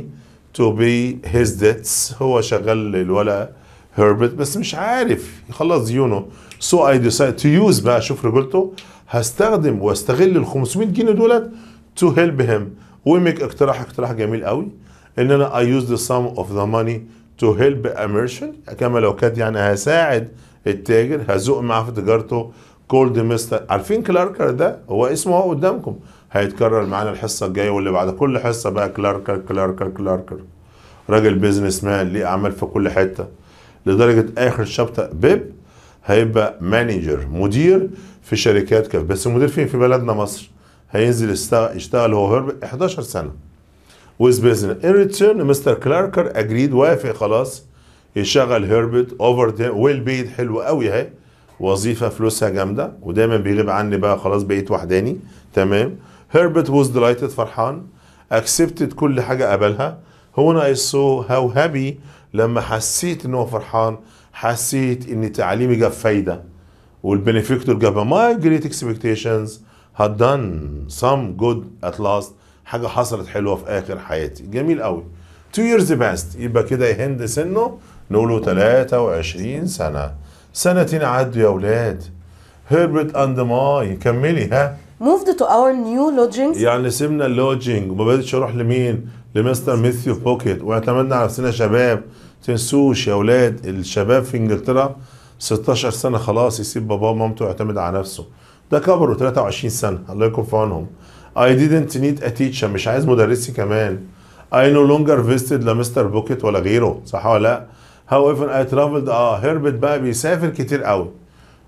to pay his debts هو شغال للولا هيربرت بس مش عارف يخلص ديونه سو اي decided تو يوز بقى شوف روبرتو هستخدم واستغل ال 500 جنيه دولت تو هيلب هيم ويميك اقتراح اقتراح جميل قوي ان انا اي يوز ذا سم اوف ذا ماني تو هيلب a merchant كما لو كانت يعني هساعد التاجر هزوق معاه في تجارته كولد مستر عارفين كلاركر ده هو اسمه هو قدامكم هيتكرر معانا الحصه الجايه واللي بعد كل حصه بقى كلاركر كلاركر كلاركر راجل بيزنس مان ليه اعمال في كل حته لدرجه اخر شابتر بيب هيبقى مانجر مدير في شركات كيف بس المدير فين في بلدنا مصر هينزل يشتغل هو هرب 11 سنه ويز بيزنس ان ريتيرن مستر كلاركر اجريد وافق خلاص يشغل هربت اوفر ويل بيد حلو قوي اهي وظيفه فلوسها جامده ودايما بيغيب عني بقى خلاص بقيت وحداني تمام هربرت ووز ديلايتد فرحان اكسبتد كل حاجة قبلها هو انا اي سو هاو هابي لما حسيت ان هو فرحان حسيت ان تعليمي جاب فايدة والبنفيكتور جاب ماي جريت اكسبكتيشنز هاد دان سم جود ات لاست حاجة حصلت حلوة في آخر حياتي جميل قوي تو ييرز باست يبقى كده يهند سنه نقوله 23 سنة سنتين عدوا يا اولاد هربرت اند ماي كملي ها moved to our new lodgings يعني سيبنا اللوجينج وما بقتش اروح لمين لمستر ميثيو بوكيت واعتمدنا على نفسنا شباب تنسوش يا اولاد الشباب في انجلترا 16 سنه خلاص يسيب باباه ومامته ويعتمد على نفسه ده كبروا 23 سنه الله يكون في عونهم I didn't need a teacher مش عايز مدرسي كمان I no longer visited لمستر بوكيت ولا غيره صح ولا لا however I traveled اه هربت بقى بيسافر كتير قوي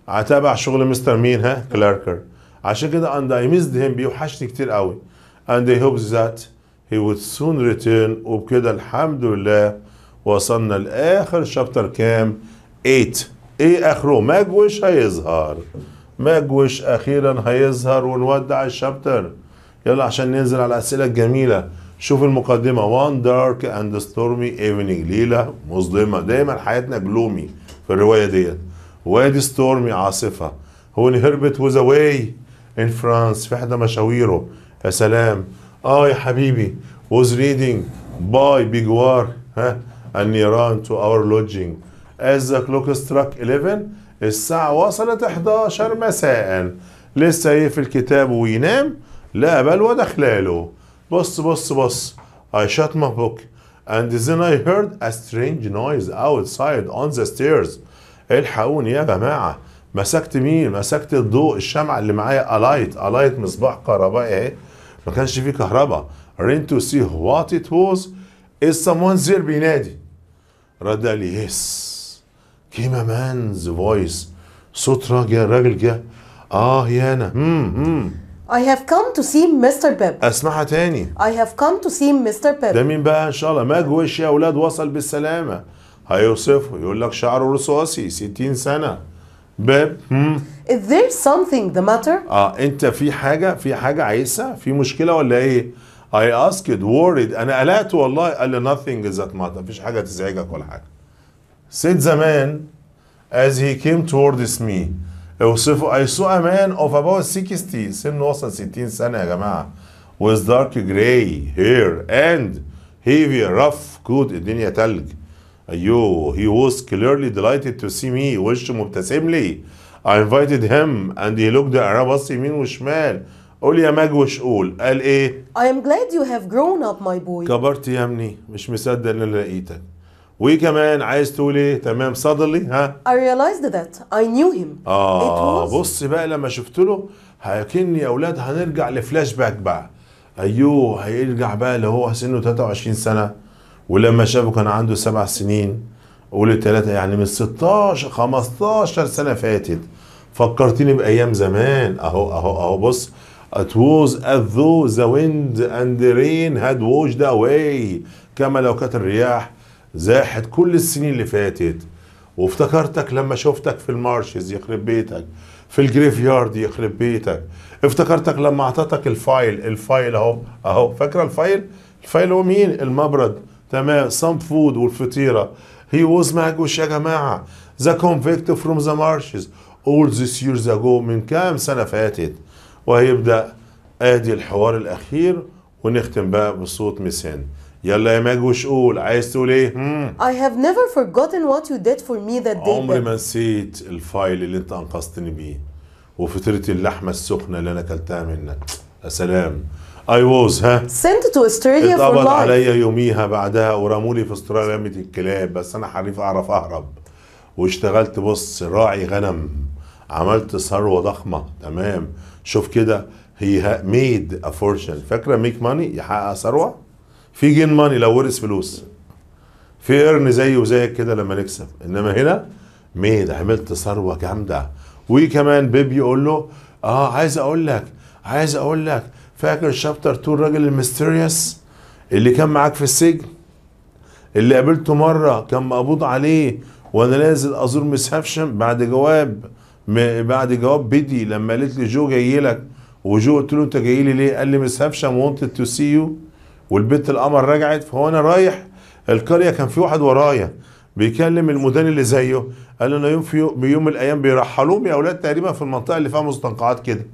هتابع شغل مستر مين ها كلاركر عشان كده and I missed him بيوحشني كتير قوي and I hope that he would soon return وبكده الحمد لله وصلنا لاخر شابتر كام 8 ايه اخره ماجوش هيظهر ماجوش اخيرا هيظهر ونودع الشابتر يلا عشان ننزل على الاسئله الجميله شوف المقدمه وان دارك اند ستورمي ايفنينج ليله مظلمه دايما حياتنا جلومي في الروايه ديت وادي ستورمي عاصفه هون هربت وزواي ان فرانس في احدى مشاويره يا سلام اه يا حبيبي was reading by big war ها النيران to our lodging as the clock struck 11 الساعة وصلت 11 مساء لسه يقفل إيه كتابه وينام لا بلوى ودخلاله بص بص بص I shut my book and then I heard a strange noise outside on the stairs الحقوني يا جماعة مسكت مين مسكت الضوء الشمعة اللي معايا ألايت ألايت مصباح كهربائي اهي ما كانش فيه كهرباء رين تو سي وات ات was از someone زير بينادي رد قال لي يس كيم مانز فويس صوت راجل راجل جه اه يا انا امم I have come to see Mr. Pip. اسمعها تاني. I have come to see Mr. Pip. ده مين بقى ان شاء الله ما جوش يا اولاد وصل بالسلامه. هيوصفه يقول لك شعره رصاصي 60 سنه. باب Is there something the matter؟ اه انت في حاجه في حاجه عايزها في مشكله ولا ايه؟ I asked worried انا قلقت والله قال لي nothing is that matter مفيش حاجه تزعجك ولا حاجه. Said the man as he came towards me اوصفه I saw a man of about 60 سنه وصل 60 سنه يا جماعه with dark gray hair and heavy rough coat الدنيا تلج ايوه he was clearly delighted to see me وشه مبتسم لي I invited him and he looked me بص يمين وشمال قول يا ماج وش قول قال ايه I am glad you have grown up my boy كبرت يا ابني مش مصدق ان انا لقيتك وكمان عايز تقول ايه تمام صدلي ها I realized that I knew him اه بص بقى لما شفت له هيكني يا اولاد هنرجع لفلاش باك بقى ايوه هيرجع بقى اللي هو سنه 23 سنه ولما شافه كان عنده سبع سنين قول ثلاثة يعني من 16 15 سنة فاتت فكرتني بأيام زمان أهو أهو أهو بص It was as though the wind and the rain had washed away كما لو كانت الرياح زاحت كل السنين اللي فاتت وافتكرتك لما شفتك في المارشز يخرب بيتك في الجريف يارد يخرب بيتك افتكرتك لما اعطتك الفايل الفايل اهو اهو فاكره الفايل الفايل هو مين المبرد تمام سام فود والفطيره هي واز معكوش يا جماعه ذا كونفيكت فروم ذا مارشز اول ذيس يورز اجو من كام سنه فاتت وهيبدا ادي الحوار الاخير ونختم بقى بصوت ميسان يلا يا ماجوش قول عايز تقول ايه؟ hmm. I have never forgotten what you did for me that day عمري ما نسيت الفايل اللي انت انقذتني بيه وفطيره اللحمه السخنه اللي انا اكلتها منك يا سلام اي ووز ها سنت تو استراليا فور اتقبض عليا يوميها بعدها ورمولي في استراليا رمت الكلاب بس انا حريف اعرف اهرب واشتغلت بص راعي غنم عملت ثروه ضخمه تمام شوف كده هي ميد ا فورشن فاكره ميك ماني يحقق ثروه في جين ماني لو ورث فلوس في ارن زي وزيك كده لما نكسب انما هنا ميد عملت ثروه جامده وكمان بيب يقول له اه عايز اقول لك عايز اقول لك فاكر شابتر 2 الراجل الميستيريوس اللي كان معاك في السجن اللي قابلته مره كان مقبوض عليه وانا نازل ازور ميس هافشم بعد جواب بعد جواب بيدي لما قالت لي جو جاي لك وجو قلت له انت جاي لي ليه؟ قال لي ميس هافشم وانتد تو سي يو والبنت القمر رجعت فهو انا رايح القريه كان في واحد ورايا بيكلم المدان اللي زيه قال له انا يوم في يوم, يوم من الايام بيرحلوهم يا اولاد تقريبا في المنطقه اللي فيها مستنقعات كده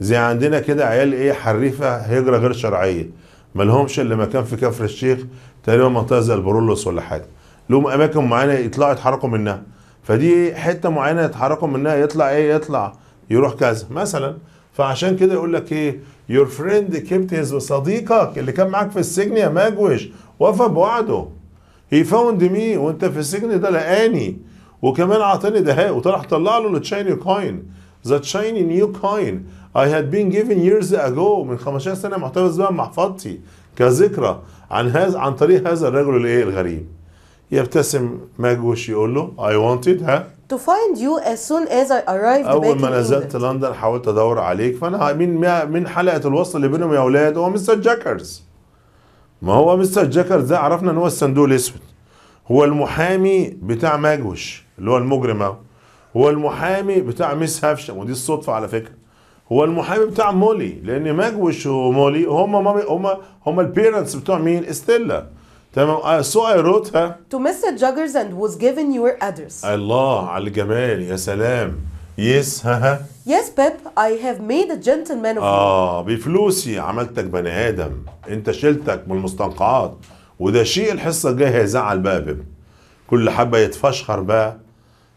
زي عندنا كده عيال ايه حريفه هجره غير شرعيه مالهمش الا مكان في كفر الشيخ تقريبا منطقه زي البرولوس ولا حاجه لهم اماكن معينه يطلعوا يتحركوا منها فدي حته معينه يتحركوا منها يطلع ايه يطلع يروح كذا مثلا فعشان كده يقول لك ايه يور فريند كيبت هيز صديقك اللي كان معاك في السجن يا ماجوش وفى بوعده هي فاوند مي وانت في السجن ده لقاني وكمان اعطاني دهاء وطلع طلع له التشايني كوين The shiny new coin I had been given years ago من 15 سنة محتفظ بها محفظتي كذكرى عن هذا عن طريق هذا الرجل الايه الغريب يبتسم ماجوش يقول له I wanted ها to find you as soon as I arrived أول ما نزلت لندن حاولت أدور عليك فأنا من من حلقة الوصل اللي بينهم يا أولاد هو مستر جاكرز ما هو مستر جاكرز ده عرفنا إن هو الصندوق الأسود هو المحامي بتاع ماجوش اللي هو المجرم أهو هو المحامي بتاع ميس هافشم ودي الصدفه على فكره هو المحامي بتاع مولي لان ماجوش ومولي هم هم هم البيرنتس بتوع مين استيلا تمام سو اي روتها تو مستر جاجرز اند واز جيفن يور ادرس الله على الجمال يا سلام يس ها ها يس بيب اي هاف ميد ا جنتلمان مان اه بفلوسي عملتك بني ادم انت شلتك من المستنقعات وده شيء الحصه الجايه هيزعل بقى بيب كل حبه يتفشخر بقى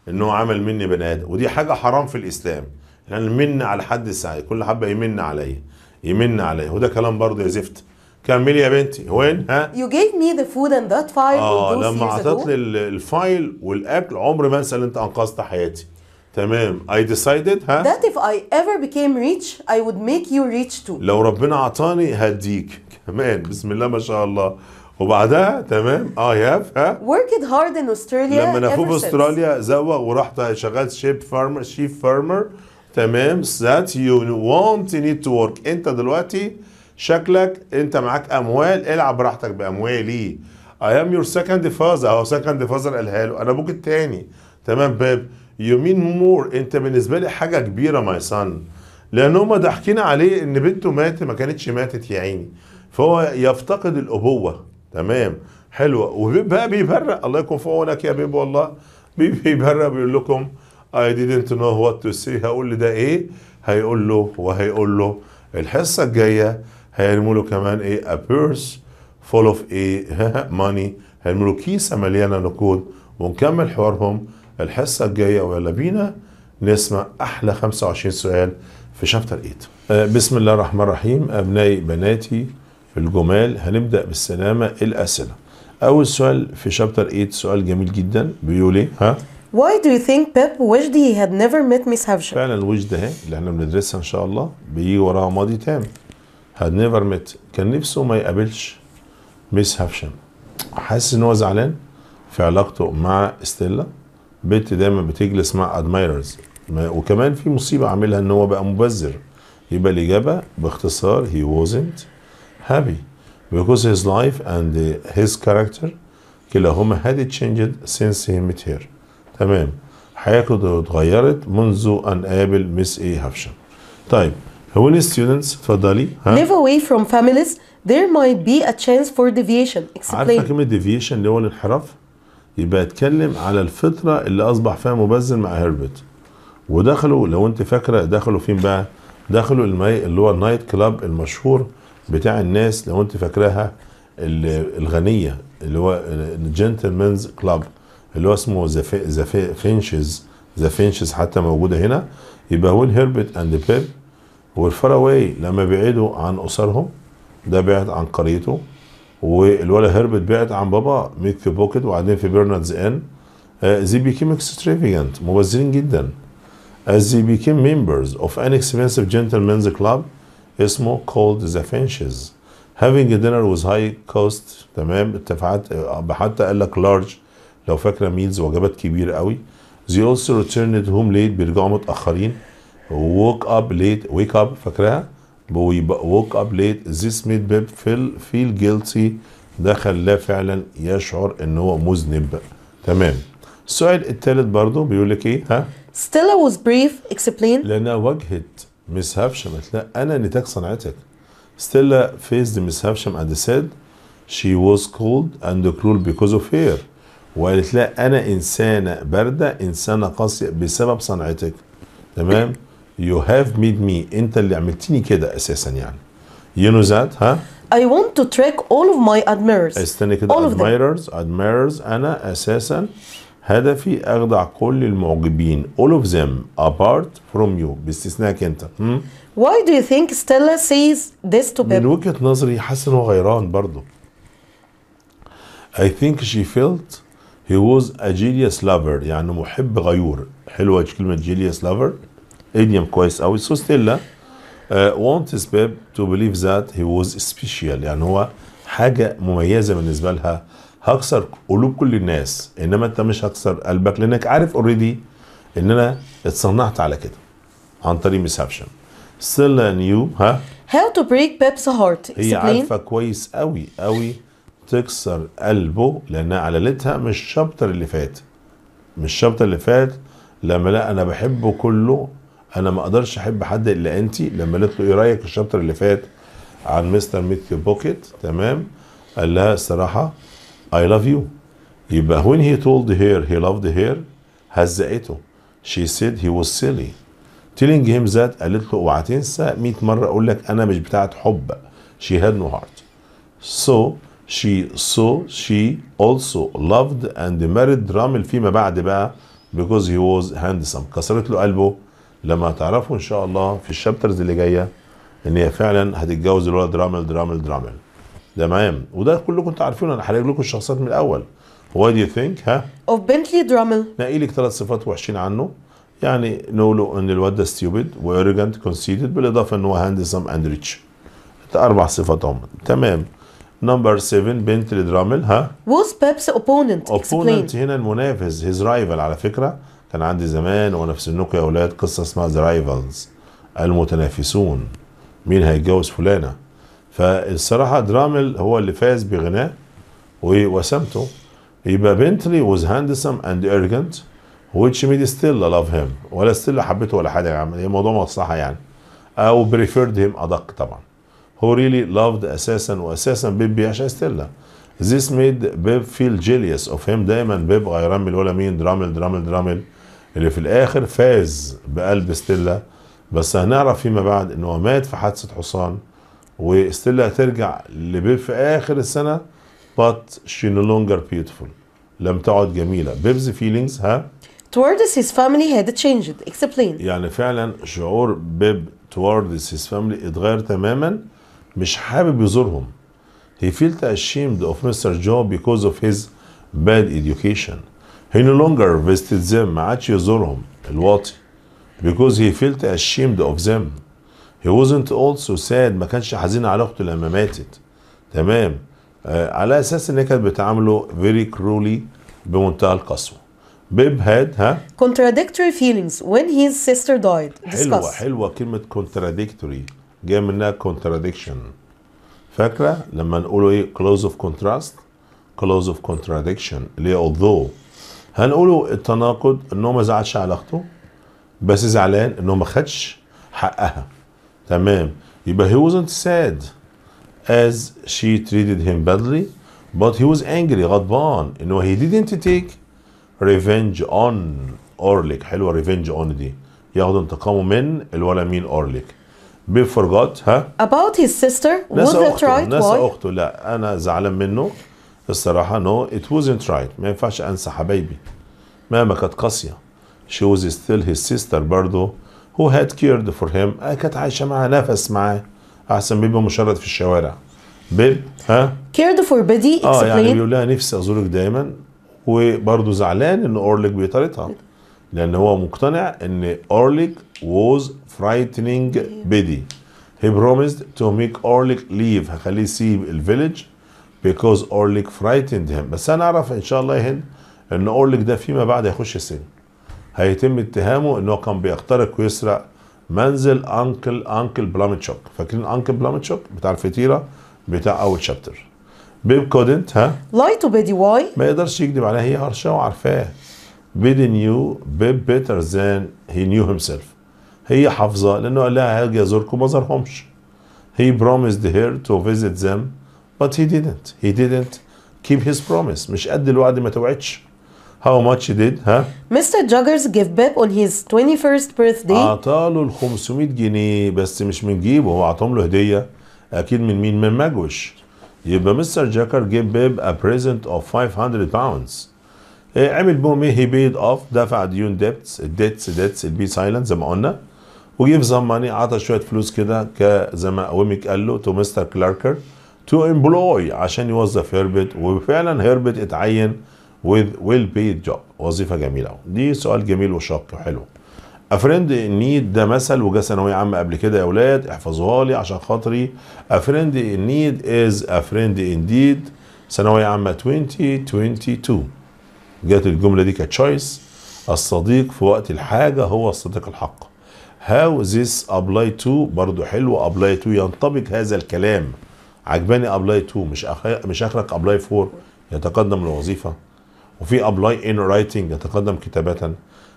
ان هو عمل مني بني ادم ودي حاجه حرام في الاسلام لان يعني المن على حد السعي كل حبه يمن عليا يمن عليا وده كلام برضه يا زفت كملي يا بنتي وين ها يو جيف مي ذا فود اند ذات فايل اه لما اعطيت لي الفايل والاكل عمر ما انسى ان انت انقذت حياتي تمام I decided ها that if I ever became rich I would make you rich too لو ربنا عطاني هديك كمان بسم الله ما شاء الله وبعدها تمام اه هاف ها وركد هارد ان استراليا لما انا في استراليا زوغ ورحت شغال شيب فارمر شيف فارمر تمام ذات يو وونت نيد تو ورك انت دلوقتي شكلك انت معاك اموال العب براحتك باموالي اي ام يور سكند father او سكند father قالها له انا ابوك الثاني تمام باب يو مين مور انت بالنسبه لي حاجه كبيره ماي سان لان هم ضاحكين عليه ان بنته ماتت ما كانتش ماتت يا عيني فهو يفتقد الابوه تمام حلوه وبيبقى بيبرق الله يكون في عونك يا بيب والله بيبرق بيقول لكم اي didn't know what to say هقول لي ده ايه هيقول له وهيقول له الحصه الجايه هيرموا له كمان ايه a purse full of ايه money هيرموا له كيسه مليانه نقود ونكمل حوارهم الحصه الجايه ويلا بينا نسمع احلى 25 سؤال في شابتر 8 آه، بسم الله الرحمن الرحيم ابنائي بناتي الجمال هنبدأ بالسلامة الأسئلة أول سؤال في شابتر 8 سؤال جميل جدا بيقول إيه ها Why do you think Pep wished he had never met Miss Havisham؟ فعلا وجد اهي اللي احنا بندرسها ان شاء الله بيجي وراها ماضي تام had never met كان نفسه ما يقابلش ميس هافشم حاسس ان هو زعلان في علاقته مع ستيلا بنت دايما بتجلس مع ادمايرز وكمان في مصيبه عاملها ان هو بقى مبذر يبقى الاجابه باختصار he wasn't happy because his life and his character كلاهما had changed since he met her تمام حياته اتغيرت منذ أن قابل مس إي هافشم طيب هون students اتفضلي live away from families there might be a chance for deviation explain عارفة كلمة deviation اللي هو الانحراف يبقى اتكلم على الفطرة اللي أصبح فيها مبذل مع هربت ودخلوا لو أنت فاكرة دخلوا فين بقى دخلوا المي اللي هو النايت كلاب المشهور بتاع الناس لو انت فاكراها الغنيه اللي هو جنتلمانز كلاب اللي هو اسمه ذا فينشز ذا فينشز حتى موجوده هنا يبقى وين هيربت اند بيب اواي لما بعدوا عن اسرهم ده بعد عن قريته والولا هربت بعد عن بابا ميك في بوكيت وبعدين في بيرناردز ان زي بيكيم اكسترافيجنت مبذرين جدا as they became members of an expensive كلاب club اسمه كولد زافينشز having a dinner with high cost تمام ارتفعت حتى قال لك لارج لو فاكره ميلز وجبات كبيره قوي they also returned home late بيرجعوا متاخرين ووك اب late wake up فاكرها ووك اب late this made بيب فيل فيل جيلتي ده خلاه فعلا يشعر ان هو مذنب تمام السؤال الثالث برضه بيقول لك ايه ها Stella was brief explain لانها وجهت مس هافشم قالت لها انا نتاج صنعتك ستيلا فيزد مس هافشم اند سيد شي واز كولد اند كرول بيكوز اوف هير وقالت لها انا انسانه بارده انسانه قاسيه بسبب صنعتك تمام يو هاف ميد مي انت اللي عملتني كده اساسا يعني يو نو ذات ها I want to track all of my admirers استني كده all admirers admirers انا اساسا هدفي اخدع كل المعجبين all of them apart from you باستثناءك انت م? Why do you think Stella says this to من وجهة نظري حاسس ان هو غيران برضه I think she felt he was a genius lover يعني محب غيور حلوة كلمة genius lover idiom كويس قوي so Stella uh, wants babe to believe that he was special يعني هو حاجة مميزة بالنسبة لها هكسر قلوب كل الناس انما انت مش هكسر قلبك لانك عارف اوريدي ان انا اتصنعت على كده عن طريق ميسابشن سيلا نيو ها هاو تو بريك بيبس هارت هي عارفه كويس قوي قوي تكسر قلبه لانها عللتها مش الشابتر اللي فات مش الشابتر اللي فات لما لا انا بحبه كله انا ما اقدرش احب حد الا انت لما قالت له ايه رايك الشابتر اللي فات عن مستر ميثيو بوكيت تمام قال لها الصراحه I love you يبقى when he told her he loved her هزقته she said he was silly telling him that قالت له اوعى تنسى 100 مره اقول لك انا مش بتاعت حب she had no heart so she so she also loved and married رامل فيما بعد بقى because he was handsome كسرت له قلبه لما تعرفوا ان شاء الله في الشابترز اللي جايه ان هي فعلا هتتجوز الولد رامل رامل رامل تمام وده كلكم انتوا عارفينه انا هحرق لكم الشخصيات من الاول وات يو ثينك ها اوف بنتلي درامل نقي لك ثلاث صفات وحشين عنه يعني نولو ان الواد ده ستيوبد وارجنت كونسيدد بالاضافه ان هو هاندسم اند ريتش اربع صفات هم تمام نمبر 7 بنتلي درامل ها ووز بيبس اوبوننت اوبوننت هنا المنافس هيز رايفل على فكره كان عندي زمان وانا في سنكم يا اولاد قصه اسمها ذا رايفلز المتنافسون مين هيتجوز فلانه فالصراحة درامل هو اللي فاز بغناه ووسمته يبقى بنتلي was handsome and arrogant which made still love him ولا still حبيته ولا حاجة يا عم هي موضوع مصلحة يعني أو preferred him أدق طبعا هو really loved أساسا وأساسا بيب بيعشق ستيلا This made بيب feel jealous of him دايما بيب غيران من ولا مين درامل درامل درامل اللي في الآخر فاز بقلب ستيلا بس هنعرف فيما بعد إن هو مات في حادثة حصان وستيلا هترجع لبيب في اخر السنه but she no longer beautiful لم تعد جميله بيبز فيلينجز ها towards his family had changed explain يعني فعلا شعور بيب towards his family اتغير تماما مش حابب يزورهم he felt ashamed of Mr. Joe because of his bad education he no longer visited them ما عادش يزورهم الواطي because he felt ashamed of them he wasn't also sad ما كانش حزين على اخته لما ماتت تمام آه على اساس ان هي كانت بتعامله very cruelly بمنتهى القسوه بيب هاد ها contradictory feelings when his sister died Discuss. حلوه حلوه كلمه contradictory جايه منها contradiction فاكره لما نقوله ايه close of contrast close of contradiction اللي هي although هنقوله التناقض انه ما زعلش على اخته بس زعلان انه ما خدش حقها تمام يبقى he wasn't sad as she treated him badly but he was angry غضبان انه he didn't take revenge on اورليك حلوه revenge اون دي ياخد انتقامه من الولا مين اورليك بي فورجوت ها about his sister was it right نسى اخته لا انا زعلان منه الصراحه نو no, it wasn't right ما ينفعش انسى حبايبي مهما كانت قاسيه she was still his sister برضه who had cared for him آه، كانت عايشه معاه نفس معاه احسن بيبقى مشرد في الشوارع بيب ها cared for بدي اه يعني بيقول لها نفسي ازورك دايما وبرضه زعلان ان اورليك بيطاردها لان هو مقتنع ان اورليك was frightening بدي he promised to make اورليك leave هخليه يسيب الفيلج because اورليك frightened him بس انا اعرف ان شاء الله هند ان اورليك ده فيما بعد هيخش السجن هيتم اتهامه ان هو كان بيخترق ويسرق منزل انكل انكل بلامتشوك فاكرين انكل بلامتشوك بتاع الفطيره بتاع اول شابتر بيب كودنت ها لايت وبيدي واي ما يقدرش يكذب عليها هي هرشاه وعارفاه بيدي نيو بيب بيتر ذان هي نيو هيم سيلف هي حافظه لانه قال لها هاجي ازوركم ما زارهمش هي بروميسد هير تو فيزيت زيم بت هي ديدنت هي ديدنت كيب هيز بروميس مش قد الوعد ما توعدش How much did ها Mr. Juggers gave Pep on his 21st birthday أعطاله ال 500 جنيه بس مش من جيبه هو أعطاهم له هديه اكيد من مين من ماجوش يبقى مستر جاكر جيب بيب a present اوف 500 باوندز عمل بهم ايه هي paid اوف دفع ديون debts الديتس ديتس البي سايلنت زي ما قلنا وجيف زم ماني عطى شويه فلوس كده زي ما ويميك قال له تو مستر كلاركر تو امبلوي عشان يوظف هيربت وفعلا هيربت اتعين with well paid job وظيفه جميله قوي دي سؤال جميل وشاق وحلو friend ان نيد ده مثل وجا ثانويه عامه قبل كده يا اولاد احفظوها لي عشان خاطري in ان نيد از friend انديد ثانويه عامه 2022 جت الجمله دي كتشويس الصديق في وقت الحاجه هو الصديق الحق هاو this apply to برضو حلو apply to ينطبق هذا الكلام عجباني apply to مش أخ... مش اخرك apply for يتقدم للوظيفة وفي أبلاي إن رايتنج يتقدم كتابة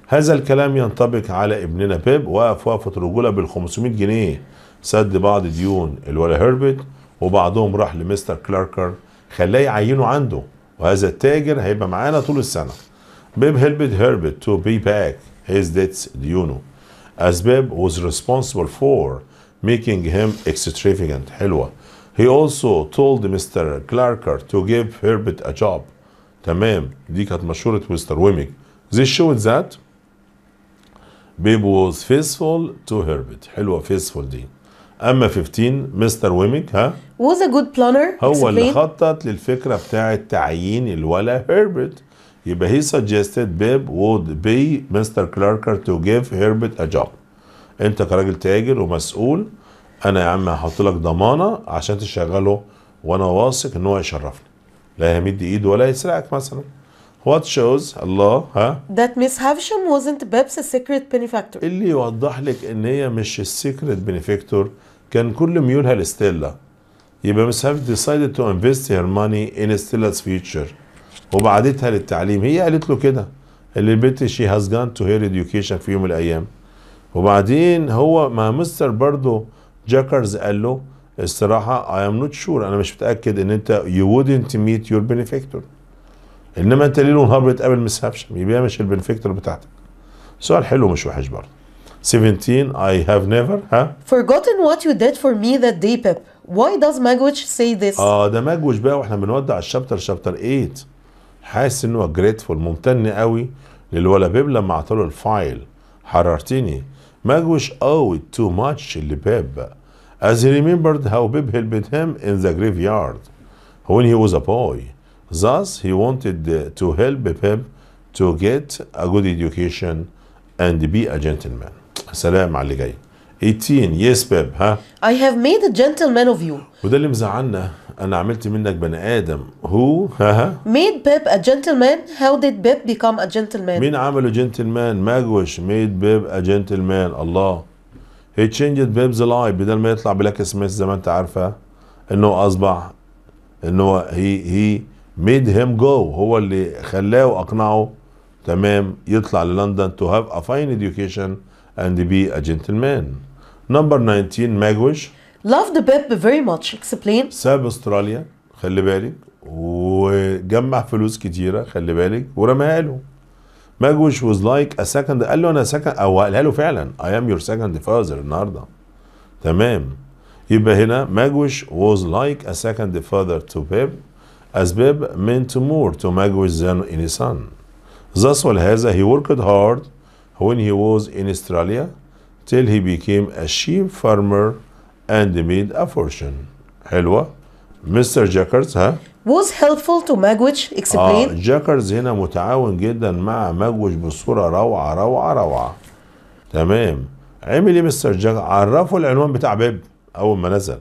هذا الكلام ينطبق على ابننا بيب وقف وقفة رجوله بال 500 جنيه سد بعض ديون الولا هربت وبعضهم راح لمستر كلاركر خلاه يعينه عنده وهذا التاجر هيبقى معانا طول السنة بيب هيلبت هربت تو بي باك هيز ديتس ديونه as Bib was responsible for making him extravagant حلوة he also told Mr. Clarker to give Herbert a job تمام دي كانت مشهورة ويستر ويميك زي شو ذات بيب ووز فيسفول تو هيربت حلوة فيسفول دي اما 15 مستر ويميك ها was a good planner هو اللي خطط للفكره بتاعه تعيين الولا هيربت يبقى هي suggested بيب وود بي مستر كلاركر تو جيف هيربت ا جوب انت كراجل تاجر ومسؤول انا يا عم هحط لك ضمانه عشان تشغله وانا واثق ان هو يشرفني لا يمد ايده ولا يسرقك مثلا What shows الله ها that Miss Havisham wasn't a secret benefactor اللي يوضح لك ان هي مش السيكريت بنفكتور كان كل ميولها لستيلا يبقى Miss Havisham decided to invest her money in Stella's future وبعدتها للتعليم هي قالت له كده اللي البنت she has gone to her education في يوم من الايام وبعدين هو ما مستر برضه جاكرز قال له الصراحه I am not sure انا مش متاكد ان انت you wouldn't meet your benefactor انما انت ليل ونهار بتقابل مس هابشم يبقى مش البنفكتور بتاعتك سؤال حلو مش وحش برضه 17 I have never ها forgotten what you did for me that day Pip why does Magwitch say this اه ده Magwitch بقى واحنا بنودع الشابتر شابتر 8 حاسس ان هو جريتفول ممتن قوي للولا بيب لما أعطى له الفايل حررتني ماجوش قوي تو ماتش لبيب as he remembered how Pip helped him in the graveyard when he was a boy. Thus, he wanted to help Bib to get a good education and be a gentleman. Salam alaikum. 18 yes, Bib, huh? I have made a gentleman of you وده اللي مزعلنا انا عملت منك بني ادم هو made Bib a gentleman how did Bib become a gentleman مين عمله gentleman ماجوش made بيب a gentleman الله تشينجد بيبز لاي بدل ما يطلع بلاك سميث زي ما انت عارفه انه اصبح انه هي هي ميد هيم جو هو اللي خلاه واقنعه تمام يطلع للندن تو هاف ا فاين اديوكيشن اند بي ا جنتلمان نمبر 19 ماجوش لاف ذا بيب فيري ماتش اكسبلين ساب استراليا خلي بالك وجمع فلوس كتيره خلي بالك ورماها له ماجوش was like a second قال له انا سكند او قالها له فعلا I am your second father النهارده تمام يبقى هنا ماجوش was like a second father to Pep as Pep meant more to Magush than in his son. Thus ولهذا he worked hard when he was in Australia till he became a sheep farmer and made a fortune. حلوة Mr. Jackers ها huh? was helpful to Magwitch explain اه جاكرز هنا متعاون جدا مع ماجوش بصوره روعه روعه روعه تمام عمل ايه مستر جاكرز عرفه العنوان بتاع بيب اول ما نزل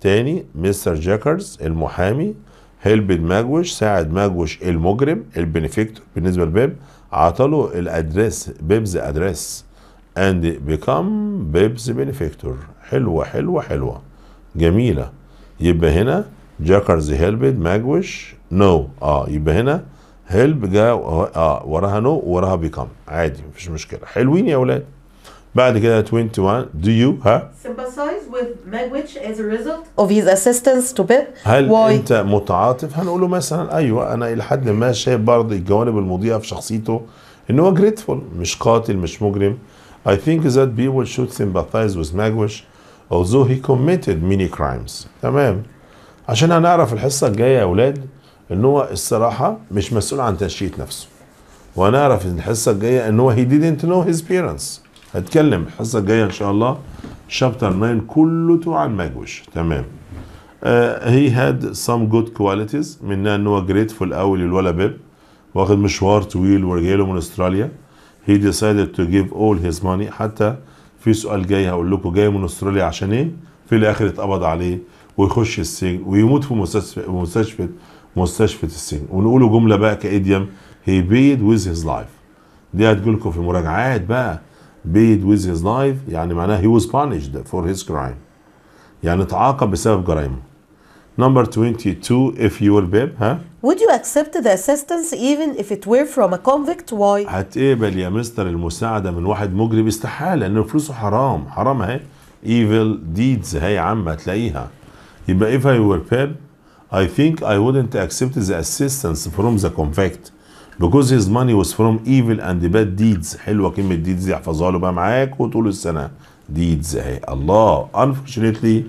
تاني مستر جاكرز المحامي هيلب ماجوش ساعد ماجوش المجرم البنفيكتور بالنسبه لبيب له الادريس بيبز ادريس اند بيكام بيبز بنفيكتور حلوه حلوه حلوه جميله يبقى هنا جاكرز هيلبد ماجوش نو اه يبقى هنا هيلب جا اه وراها نو وراها بيكم عادي مفيش مشكله حلوين يا اولاد بعد كده 21 do you ها sympathize with Magwitch as a result of his assistance to Pip هل Why? انت متعاطف هنقوله مثلا ايوه انا الى حد ما شايف برضه الجوانب المضيئه في شخصيته ان هو grateful مش قاتل مش مجرم I think that people should sympathize with Magwitch although he committed many crimes تمام عشان هنعرف الحصه الجايه يا اولاد ان هو الصراحه مش مسؤول عن تنشئه نفسه وهنعرف ان الحصه الجايه ان هو he didn't know his parents هتكلم الحصه الجايه ان شاء الله شابتر 9 كله عن ماجوش تمام هي uh, هاد some جود كواليتيز منها ان هو جريتفول قوي للولا بيب واخد مشوار طويل ورجع له من استراليا هي decided تو جيف اول هيز ماني حتى في سؤال جاي هقول لكم جاي من استراليا عشان ايه في الاخر اتقبض عليه ويخش السجن ويموت في مستشفى مستشفى مستشفى السجن ونقوله جمله بقى كايديم هي بيد ويز هيز لايف دي هتجي لكم في مراجعات بقى بيد ويز هيز لايف يعني معناها هي واز بانشد فور هيز كرايم يعني تعاقب بسبب جرائمه Number 22 if you were babe ها Would you accept the assistance even if it were from a convict why هتقبل يا مستر المساعدة من واحد مجرم استحالة لأن فلوسه حرام حرام اهي evil deeds اهي عامة هتلاقيها يبقى if I were Pep I think I wouldn't accept the assistance from the convict because his money was from evil and bad deeds حلوه كلمه deeds دي احفظها له بقى معاك وطول السنه deeds اهي الله unfortunately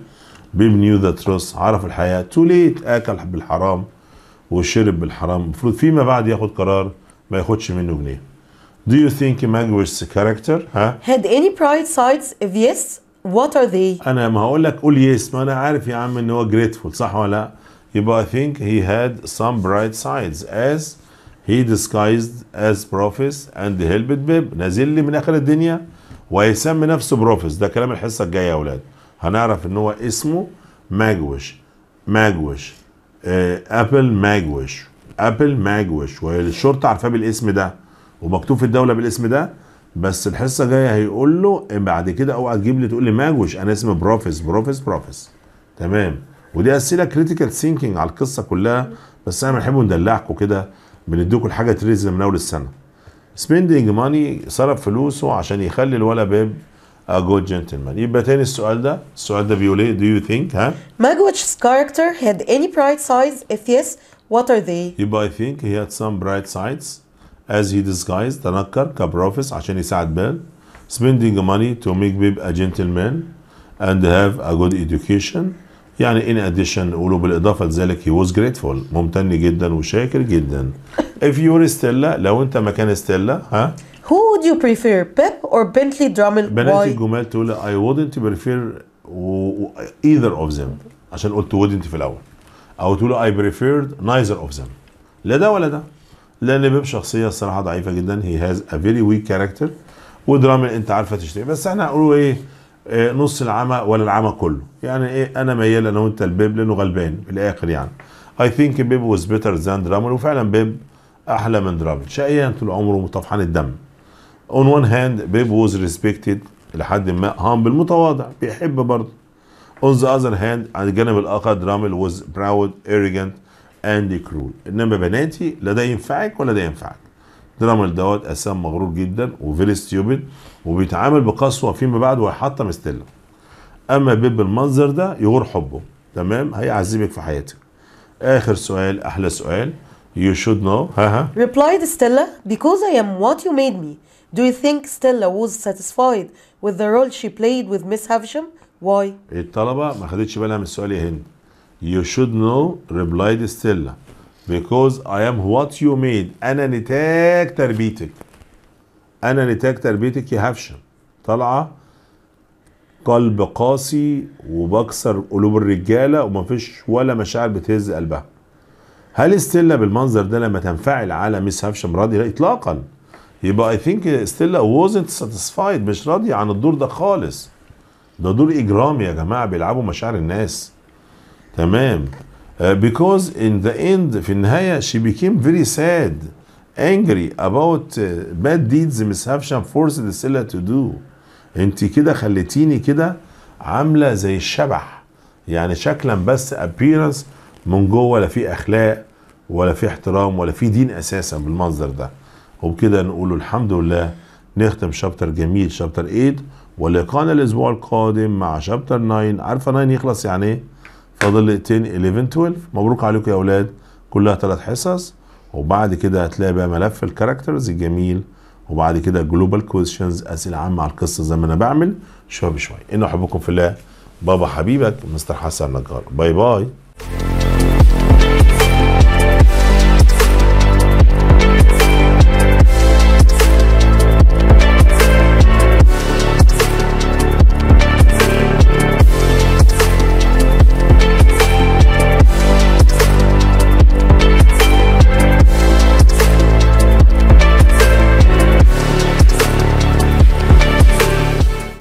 Bib knew the truth عرف الحياه too late اكل بالحرام وشرب بالحرام المفروض فيما بعد ياخد قرار ما ياخدش منه جنيه Do you think Magwish's character ها had any pride sides if yes what are they انا ما هقول لك قول يس ما انا عارف يا عم ان هو grateful صح ولا لا يبقى I think he had some bright sides as he disguised as prophets and helped بيب نازل لي من اخر الدنيا ويسمي نفسه بروفيس ده كلام الحصه الجايه يا اولاد هنعرف ان هو اسمه ماجوش ماجوش ابل ماجوش ابل ماجوش والشرطه عارفاه بالاسم ده ومكتوب في الدوله بالاسم ده بس الحصه جايه هيقول له بعد كده اوعى تجيب لي تقول لي ماجوش انا اسمي بروفيس بروفيس بروفيس تمام ودي اسئله كريتيكال ثينكينج على القصه كلها بس انا بنحب ندلعكم كده بنديكم الحاجه تريزم من اول السنه سبيندنج ماني صرف فلوسه عشان يخلي الولا باب ا جود جنتلمان يبقى تاني السؤال ده السؤال ده بيقول ايه دو يو ثينك ها Magwitch's character had any bright sides if yes what are they يبقى اي ثينك هي هاد سام برايت سايدز as he disguised تنكر كبروفيس عشان يساعد بال spending money to make Bib a gentleman and have a good education يعني in addition قولوا بالإضافة لذلك he was grateful ممتن جدا وشاكر جدا if you were Stella لو أنت مكان ستيلا ها Who would you prefer Pip or Bentley Drummond بنات الجمال تقول I wouldn't prefer either of them عشان قلت wouldn't في الأول أو تقول I preferred neither of them لا ده ولا ده لان بيب شخصيه الصراحه ضعيفه جدا هي هاز ا فيري ويك كاركتر ودراما انت عارفه تشتري بس احنا هنقول إيه؟, ايه نص العمى ولا العمى كله يعني ايه انا ميال انا وانت لبيب لانه غلبان في الاخر يعني اي ثينك بيب واز بيتر ذان درامل وفعلا بيب احلى من درامل شقيا طول عمره مطفحان الدم اون وان هاند بيب واز ريسبكتد لحد ما هامبل متواضع بيحب برضه اون ذا اذر هاند على الجانب الاخر درامل واز براود ايريجنت اندي كرول انما بناتي لا ده ينفعك ولا ده ينفعك درامل دوت اسام مغرور جدا وفيري ستيوبد وبيتعامل بقسوه فيما بعد وهيحطم ستيلا اما بيب المنظر ده يغور حبه تمام هيعذبك في حياتك اخر سؤال احلى سؤال You should know. Uh-huh. Replied Stella, Because I am what you made me. Do you think Stella was satisfied with the role she played with Miss Havisham? Why? الطلبة ما خدتش بالها من السؤال يا هند. You should know replied Stella because I am what you made أنا نتاج تربيتك أنا نتاج تربيتك يا هفشة طالعة قلب قاسي وبكسر قلوب الرجالة ومفيش ولا مشاعر بتهز قلبها هل ستيلا بالمنظر ده لما تنفعل على ميس هفشة راضية؟ لا إطلاقا يبقى اي ثينك ستيلا وزنت ساتيسفايد مش راضية عن الدور ده خالص ده دور إجرامي يا جماعة بيلعبوا مشاعر الناس تمام uh, because in the end في النهاية she became very sad angry about uh, bad deeds mishaps forced Scylla to do انت كده خليتيني كده عاملة زي الشبح يعني شكلا بس appearance من جوه لا في اخلاق ولا في احترام ولا في دين اساسا بالمنظر ده وبكده نقول الحمد لله نختم شابتر جميل شابتر 8 ولقانا الاسبوع القادم مع شابتر 9 عارفه 9 يخلص يعني ايه فاضل 10 11 12 مبروك عليكم يا اولاد كلها ثلاث حصص وبعد كده هتلاقي بقى ملف الكاركترز الجميل وبعد كده جلوبال كويشنز اسئله عامه على القصه زي ما انا بعمل شويه بشويه انه احبكم في الله بابا حبيبك مستر حسن نجار باي باي